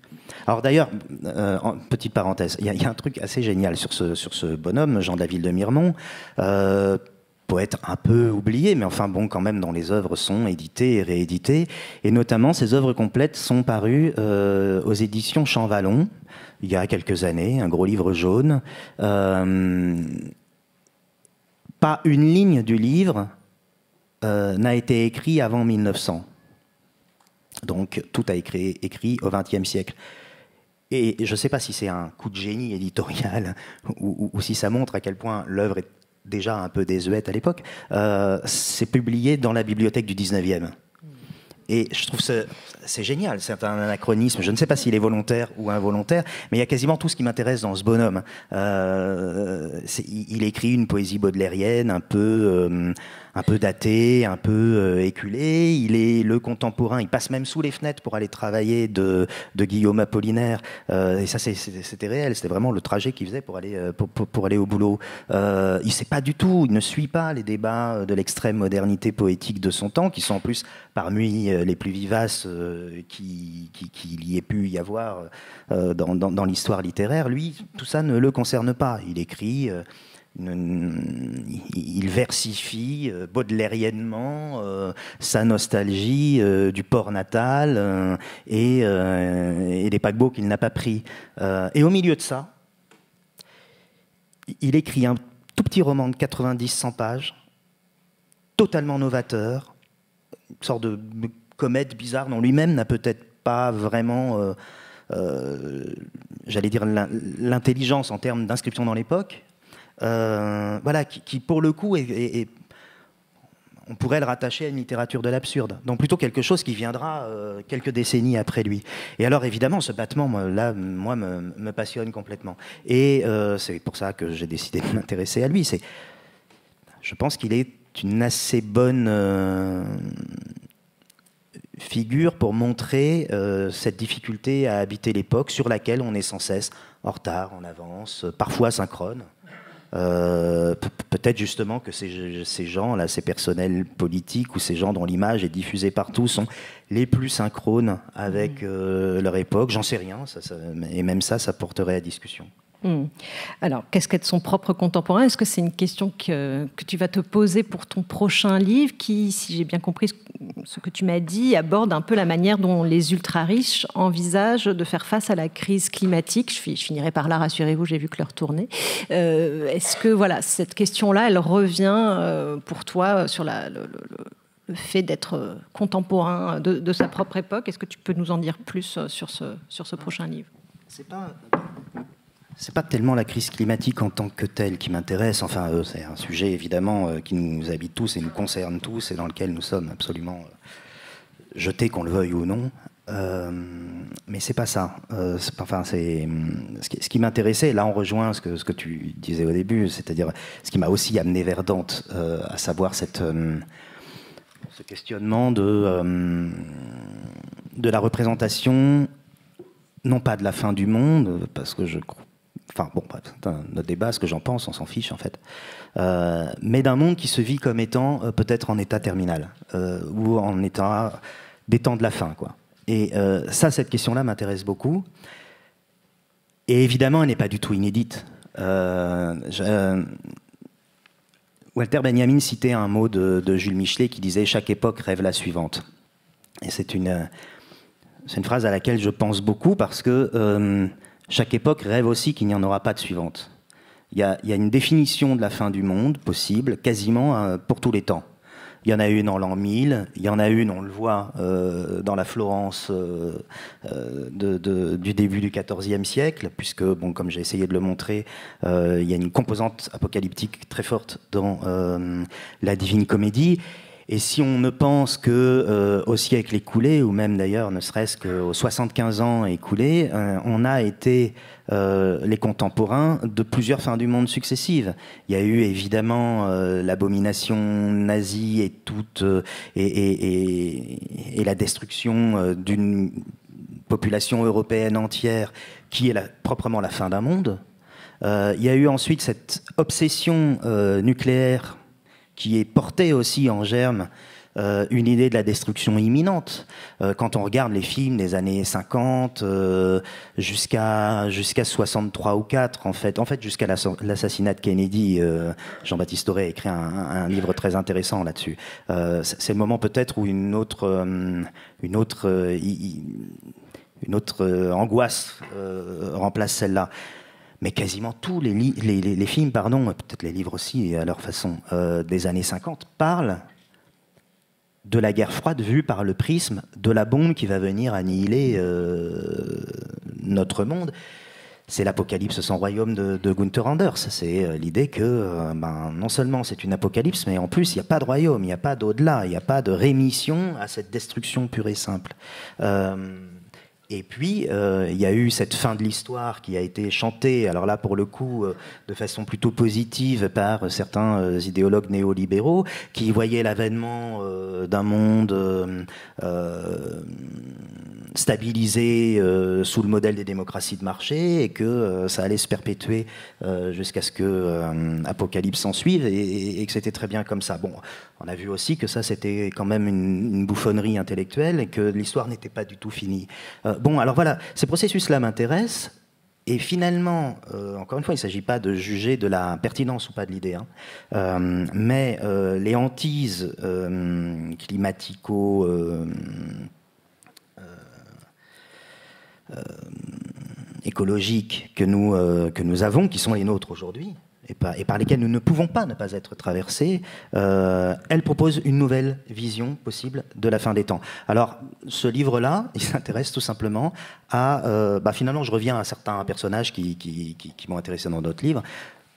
alors d'ailleurs, euh, en petite parenthèse, il y, a un truc assez génial sur ce, bonhomme, Jean david de Mirmont, euh, poète un peu oublié, mais enfin bon, quand même, dont les œuvres sont éditées et rééditées. Et notamment, ses œuvres complètes sont parues euh, aux éditions Champvallon, il y a quelques années, un gros livre jaune. pas une ligne du livre n'a été écrite avant 1900. Donc tout a écrit, écrit au XXe siècle. Et je ne sais pas si c'est un coup de génie éditorial ou, si ça montre à quel point l'œuvre est déjà un peu désuète à l'époque. Euh, c'est publié dans la bibliothèque du XIXe. Et je trouve que c'est génial, c'est un anachronisme. Je ne sais pas s'il est volontaire ou involontaire, mais il y a quasiment tout ce qui m'intéresse dans ce bonhomme. Euh, il, écrit une poésie baudelairienne, un peu, euh, un peu daté, un peu euh, éculé. Il est le contemporain. Il passe même sous les fenêtres pour aller travailler de, Guillaume Apollinaire. Euh, et ça, c'était réel. C'était vraiment le trajet qu'il faisait pour aller, euh, pour, aller au boulot. il ne sait pas du tout. Il ne suit pas les débats de l'extrême modernité poétique de son temps, qui sont en plus parmi les plus vivaces qu'il qui, y ait pu y avoir dans l'histoire littéraire. Lui, tout ça ne le concerne pas. Il écrit il versifie euh, baudelairiennement euh, sa nostalgie euh, du port natal et, des paquebots qu'il n'a pas pris. et au milieu de ça, il écrit un tout petit roman de 90-100 pages, totalement novateur, une sorte de comète bizarre dont lui-même n'a peut-être pas vraiment, j'allais dire, l'intelligence en termes d'inscription dans l'époque euh, voilà, qui, pour le coup est, on pourrait le rattacher à une littérature de l'absurde. Donc plutôt quelque chose qui viendra euh, quelques décennies après lui. Et alors évidemment, ce battement, là, moi, me, passionne complètement. Et euh, c'est pour ça que j'ai décidé de m'intéresser à lui. C'est, je pense qu'il est une assez bonne figure pour montrer cette difficulté à habiter l'époque sur laquelle on est sans cesse en retard, en avance, parfois synchrone. Euh, peut-être justement que ces, gens-là, ces personnels politiques ou ces gens dont l'image est diffusée partout sont les plus synchrones avec mmh. euh, leur époque. J'en sais rien, et même ça, ça porterait à discussion. Hmm. Alors, qu'est-ce qu'être son propre contemporain Est-ce que c'est une question que, tu vas te poser pour ton prochain livre qui, si j'ai bien compris ce que tu m'as dit, aborde un peu la manière dont les ultra-riches envisagent de faire face à la crise climatique Je, finirai par là, rassurez-vous, j'ai vu que leur tournée. Euh, est-ce que voilà, cette question-là, elle revient euh, pour toi euh, sur le, fait d'être contemporain de, sa propre époque Est-ce que tu peux nous en dire plus sur ce, sur ce prochain livre c'est pas tellement la crise climatique en tant que telle qui m'intéresse. Enfin, euh, c'est un sujet évidemment euh, qui nous habite tous et nous concerne tous et dans lequel nous sommes absolument euh, jetés, qu'on le veuille ou non. mais c'est pas ça. enfin, c'est mm, ce qui, m'intéressait. Là, on rejoint ce que, tu disais au début, c'est-à-dire ce qui m'a aussi amené vers Dante, à savoir cette, ce questionnement de de la représentation non pas de la fin du monde, parce que je crois Enfin bon, c'est un autre débat, ce que j'en pense, on s'en fiche en fait. Euh, mais d'un monde qui se vit comme étant euh, peut-être en état terminal, euh, ou en état des temps de la fin. Quoi. Et ça, cette question-là m'intéresse beaucoup. Et évidemment, elle n'est pas du tout inédite. Walter Benjamin citait un mot de, Jules Michelet qui disait Chaque époque rêve la suivante. Et c'est une, une, phrase à laquelle je pense beaucoup parce que chaque époque rêve aussi qu'il n'y en aura pas de suivante. Il y, a, une définition de la fin du monde possible, quasiment euh, pour tous les temps. Il y en a une en l'an 1000, il y en a une, on le voit, euh, dans la Florence euh, du début du XIVe siècle, puisque, bon, comme j'ai essayé de le montrer, il y a une composante apocalyptique très forte dans la Divine Comédie. Et si on ne pense que euh, avec siècle écoulé, ou même d'ailleurs ne serait-ce qu'aux 75 ans écoulés, euh, on a été euh, les contemporains de plusieurs fins du monde successives. Il y a eu évidemment euh, l'abomination nazie et toute et, la destruction d'une population européenne entière, qui est proprement la fin d'un monde. il y a eu ensuite cette obsession nucléaire qui est porté aussi en germe euh, une idée de la destruction imminente. Euh, quand on regarde les films des années 50 euh, jusqu'à jusqu'à 63 ou 4, en fait, en fait jusqu'à l'assassinat de Kennedy, Jean-Baptiste Auré a écrit un, un livre très intéressant là-dessus. C'est le moment peut-être où une autre une autre une autre angoisse remplace celle-là mais quasiment tous les, films, pardon, peut-être les livres aussi, à leur façon, euh, des années 50, parlent de la guerre froide vue par le prisme de la bombe qui va venir annihiler euh, notre monde. C'est l'apocalypse sans royaume de, Gunther Anders. C'est euh, l'idée que ben, non seulement c'est une apocalypse, mais en plus il n'y a pas de royaume, il n'y a pas d'au-delà, il n'y a pas de rémission à cette destruction pure et simple. Et puis, euh, il y a eu cette fin de l'histoire qui a été chantée, alors là, pour le coup, euh, de façon plutôt positive par certains euh, idéologues néolibéraux, qui voyaient l'avènement d'un monde stabilisé sous le modèle des démocraties de marché et que ça allait se perpétuer jusqu'à ce que Apocalypse s'en suive et, et que c'était très bien comme ça. Bon, on a vu aussi que ça, c'était quand même une, bouffonnerie intellectuelle et que l'histoire n'était pas du tout finie. Euh, bon, alors voilà, ces processus-là m'intéressent. Et finalement, euh, encore une fois, il ne s'agit pas de juger de la pertinence ou pas de l'idée, hein. euh, mais les hantises climatico... écologiques que nous, que nous avons, qui sont les nôtres aujourd'hui, et par, et par, lesquelles nous ne pouvons pas ne pas être traversés, euh, elle propose une nouvelle vision possible de la fin des temps. Alors, ce livre-là, il s'intéresse tout simplement à. Euh, bah finalement, je reviens à certains personnages qui, qui, m'ont intéressé dans d'autres livres.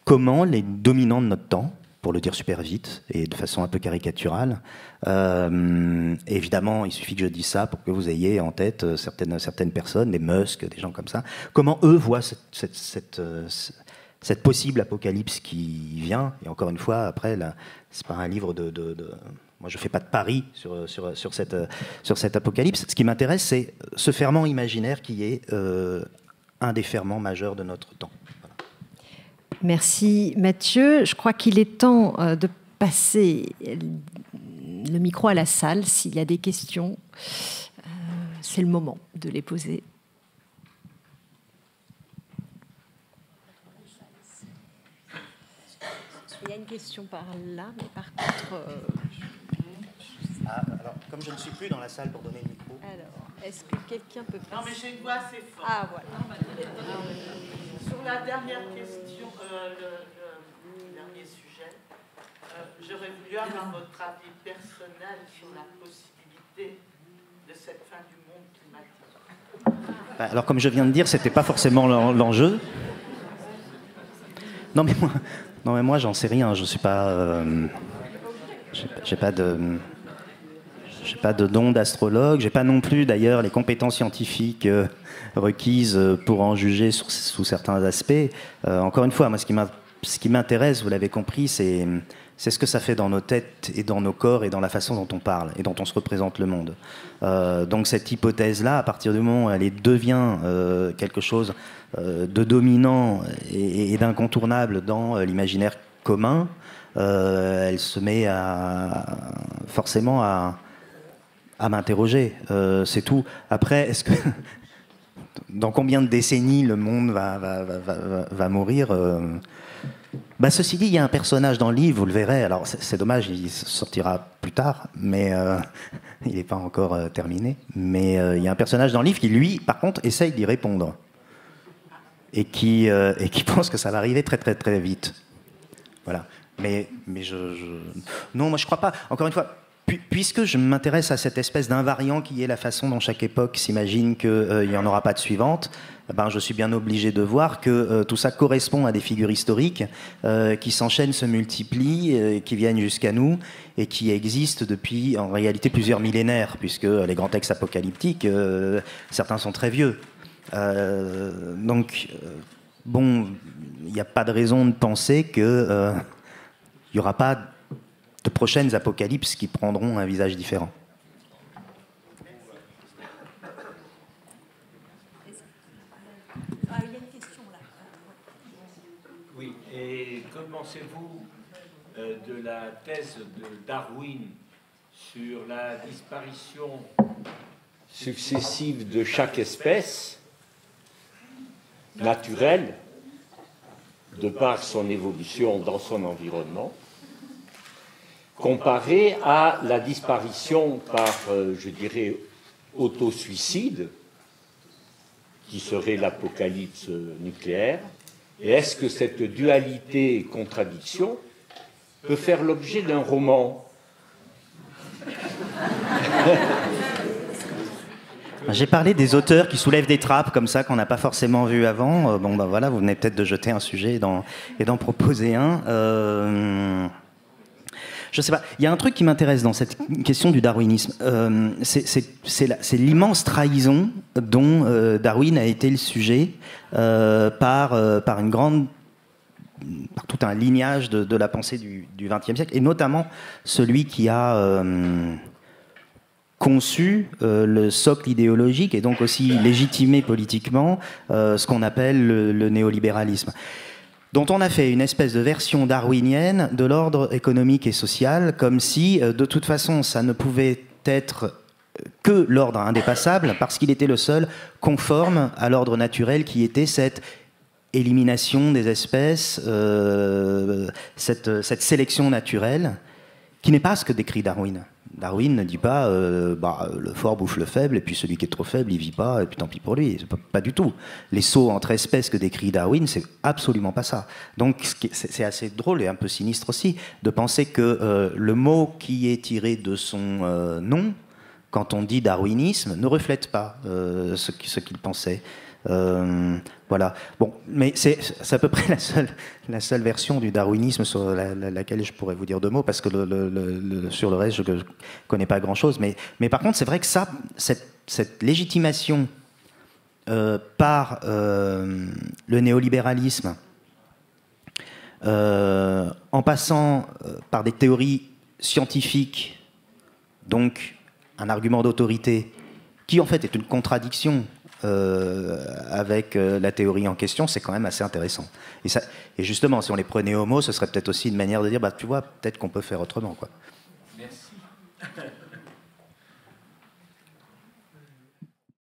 Comment les dominants de notre temps, pour le dire super vite et de façon un peu caricaturale. Euh, évidemment, il suffit que je dise ça pour que vous ayez en tête certaines, certaines personnes, des Musk, des gens comme ça. Comment eux voient cette, cette, cette possible apocalypse qui vient. Et encore une fois, après, c'est pas un livre de, Moi, je ne fais pas de pari sur, sur, cette, sur cette apocalypse. Ce qui m'intéresse, c'est ce ferment imaginaire qui est euh, un des ferments majeurs de notre temps. Merci Mathieu. Je crois qu'il est temps euh, de passer le micro à la salle s'il y a des questions. Euh, c'est le moment de les poser. question par là, mais par contre. Euh, ah, alors, comme je ne suis plus dans la salle pour donner le micro. Alors, est-ce que quelqu'un peut passer Non, mais j'ai une voix assez forte. Ah, voilà. Ah, bah, sur la dernière question, euh, le, dernier sujet, euh, j'aurais voulu avoir votre avis personnel sur la possibilité de cette fin du monde climatique. Bah, alors, comme je viens de dire, c'était pas forcément l'enjeu. Non, mais moi, non, mais moi, j'en sais rien. Je ne suis euh, pas. j'ai pas de. pas de don d'astrologue. je n'ai pas non plus, d'ailleurs, les compétences scientifiques euh, requises euh, pour en juger sous certains aspects. encore une fois, moi, ce qui m'intéresse, vous l'avez compris, c'est c'est ce que ça fait dans nos têtes et dans nos corps et dans la façon dont on parle et dont on se représente le monde. Euh, donc cette hypothèse-là, à partir du moment où elle devient euh, quelque chose euh, de dominant et, d'incontournable dans l'imaginaire commun, elle se met à, forcément à, m'interroger. c'est tout. Après, est que dans combien de décennies le monde va mourir bah, ceci dit, il y a un personnage dans le livre, vous le verrez, alors c'est dommage, il sortira plus tard, mais euh, il n'est pas encore euh, terminé. Mais euh, il y a un personnage dans le livre qui, lui, par contre, essaye d'y répondre. Et qui, et qui pense que ça va arriver très très très vite. Voilà. Mais, mais je, Non, moi je ne crois pas. Encore une fois, Puisque je m'intéresse à cette espèce d'invariant qui est la façon dont chaque époque s'imagine qu'il euh, n'y en aura pas de suivante, eh ben, je suis bien obligé de voir que euh, tout ça correspond à des figures historiques euh, qui s'enchaînent, se multiplient, qui viennent jusqu'à nous et qui existent depuis en réalité plusieurs millénaires, puisque les grands textes apocalyptiques, certains sont très vieux. donc, bon, il n'y a pas de raison de penser qu'il n'y aura pas de prochaines apocalypses qui prendront un visage différent. Ah, oui, et commencez vous euh, de la thèse de Darwin sur la disparition successive de chaque espèce naturelle de par son évolution dans son environnement comparé à la disparition par, euh, je dirais, autosuicide, qui serait l'apocalypse nucléaire, et est-ce que cette dualité et contradiction peut faire l'objet d'un roman ben, J'ai parlé des auteurs qui soulèvent des trappes comme ça qu'on n'a pas forcément vu avant. Euh, bon, ben voilà, vous venez peut-être de jeter un sujet et d'en proposer un. Euh, je sais pas. Il y a un truc qui m'intéresse dans cette question du darwinisme. Euh, c'est l'immense trahison dont euh, Darwin a été le sujet euh, par, par une grande par tout un lignage de, la pensée du XXe siècle, et notamment celui qui a conçu le socle idéologique et donc aussi légitimé politiquement ce qu'on appelle le néolibéralisme dont on a fait une espèce de version darwinienne de l'ordre économique et social, comme si euh, de toute façon ça ne pouvait être euh, que l'ordre indépassable, parce qu'il était le seul conforme à l'ordre naturel qui était cette élimination des espèces, euh, cette sélection naturelle, qui n'est pas ce que décrit Darwin. Darwin ne dit pas euh, bah, le fort bouffe le faible, et puis celui qui est trop faible, il vit pas, et puis tant pis pour lui. Pas, du tout. Les sauts entre espèces que décrit Darwin, c'est absolument pas ça. Donc c'est assez drôle et un peu sinistre aussi de penser que euh, le mot qui est tiré de son euh, nom, quand on dit darwinisme, ne reflète pas ce qu'il pensait. Euh, voilà. Bon, mais c'est à peu près la seule, la seule version du darwinisme sur laquelle je pourrais vous dire deux mots, parce que sur le reste, je ne connais pas grand-chose. Mais, mais par contre, c'est vrai que ça, cette, légitimation euh, par euh, le néolibéralisme, en passant par des théories scientifiques, donc un argument d'autorité, qui en fait est une contradiction euh, avec euh, la théorie en question, c'est quand même assez intéressant. Et, ça, et, justement, si on les prenait au mot, ce serait peut-être aussi une manière de dire, bah, tu vois, peut-être qu'on peut faire autrement. Quoi. Merci.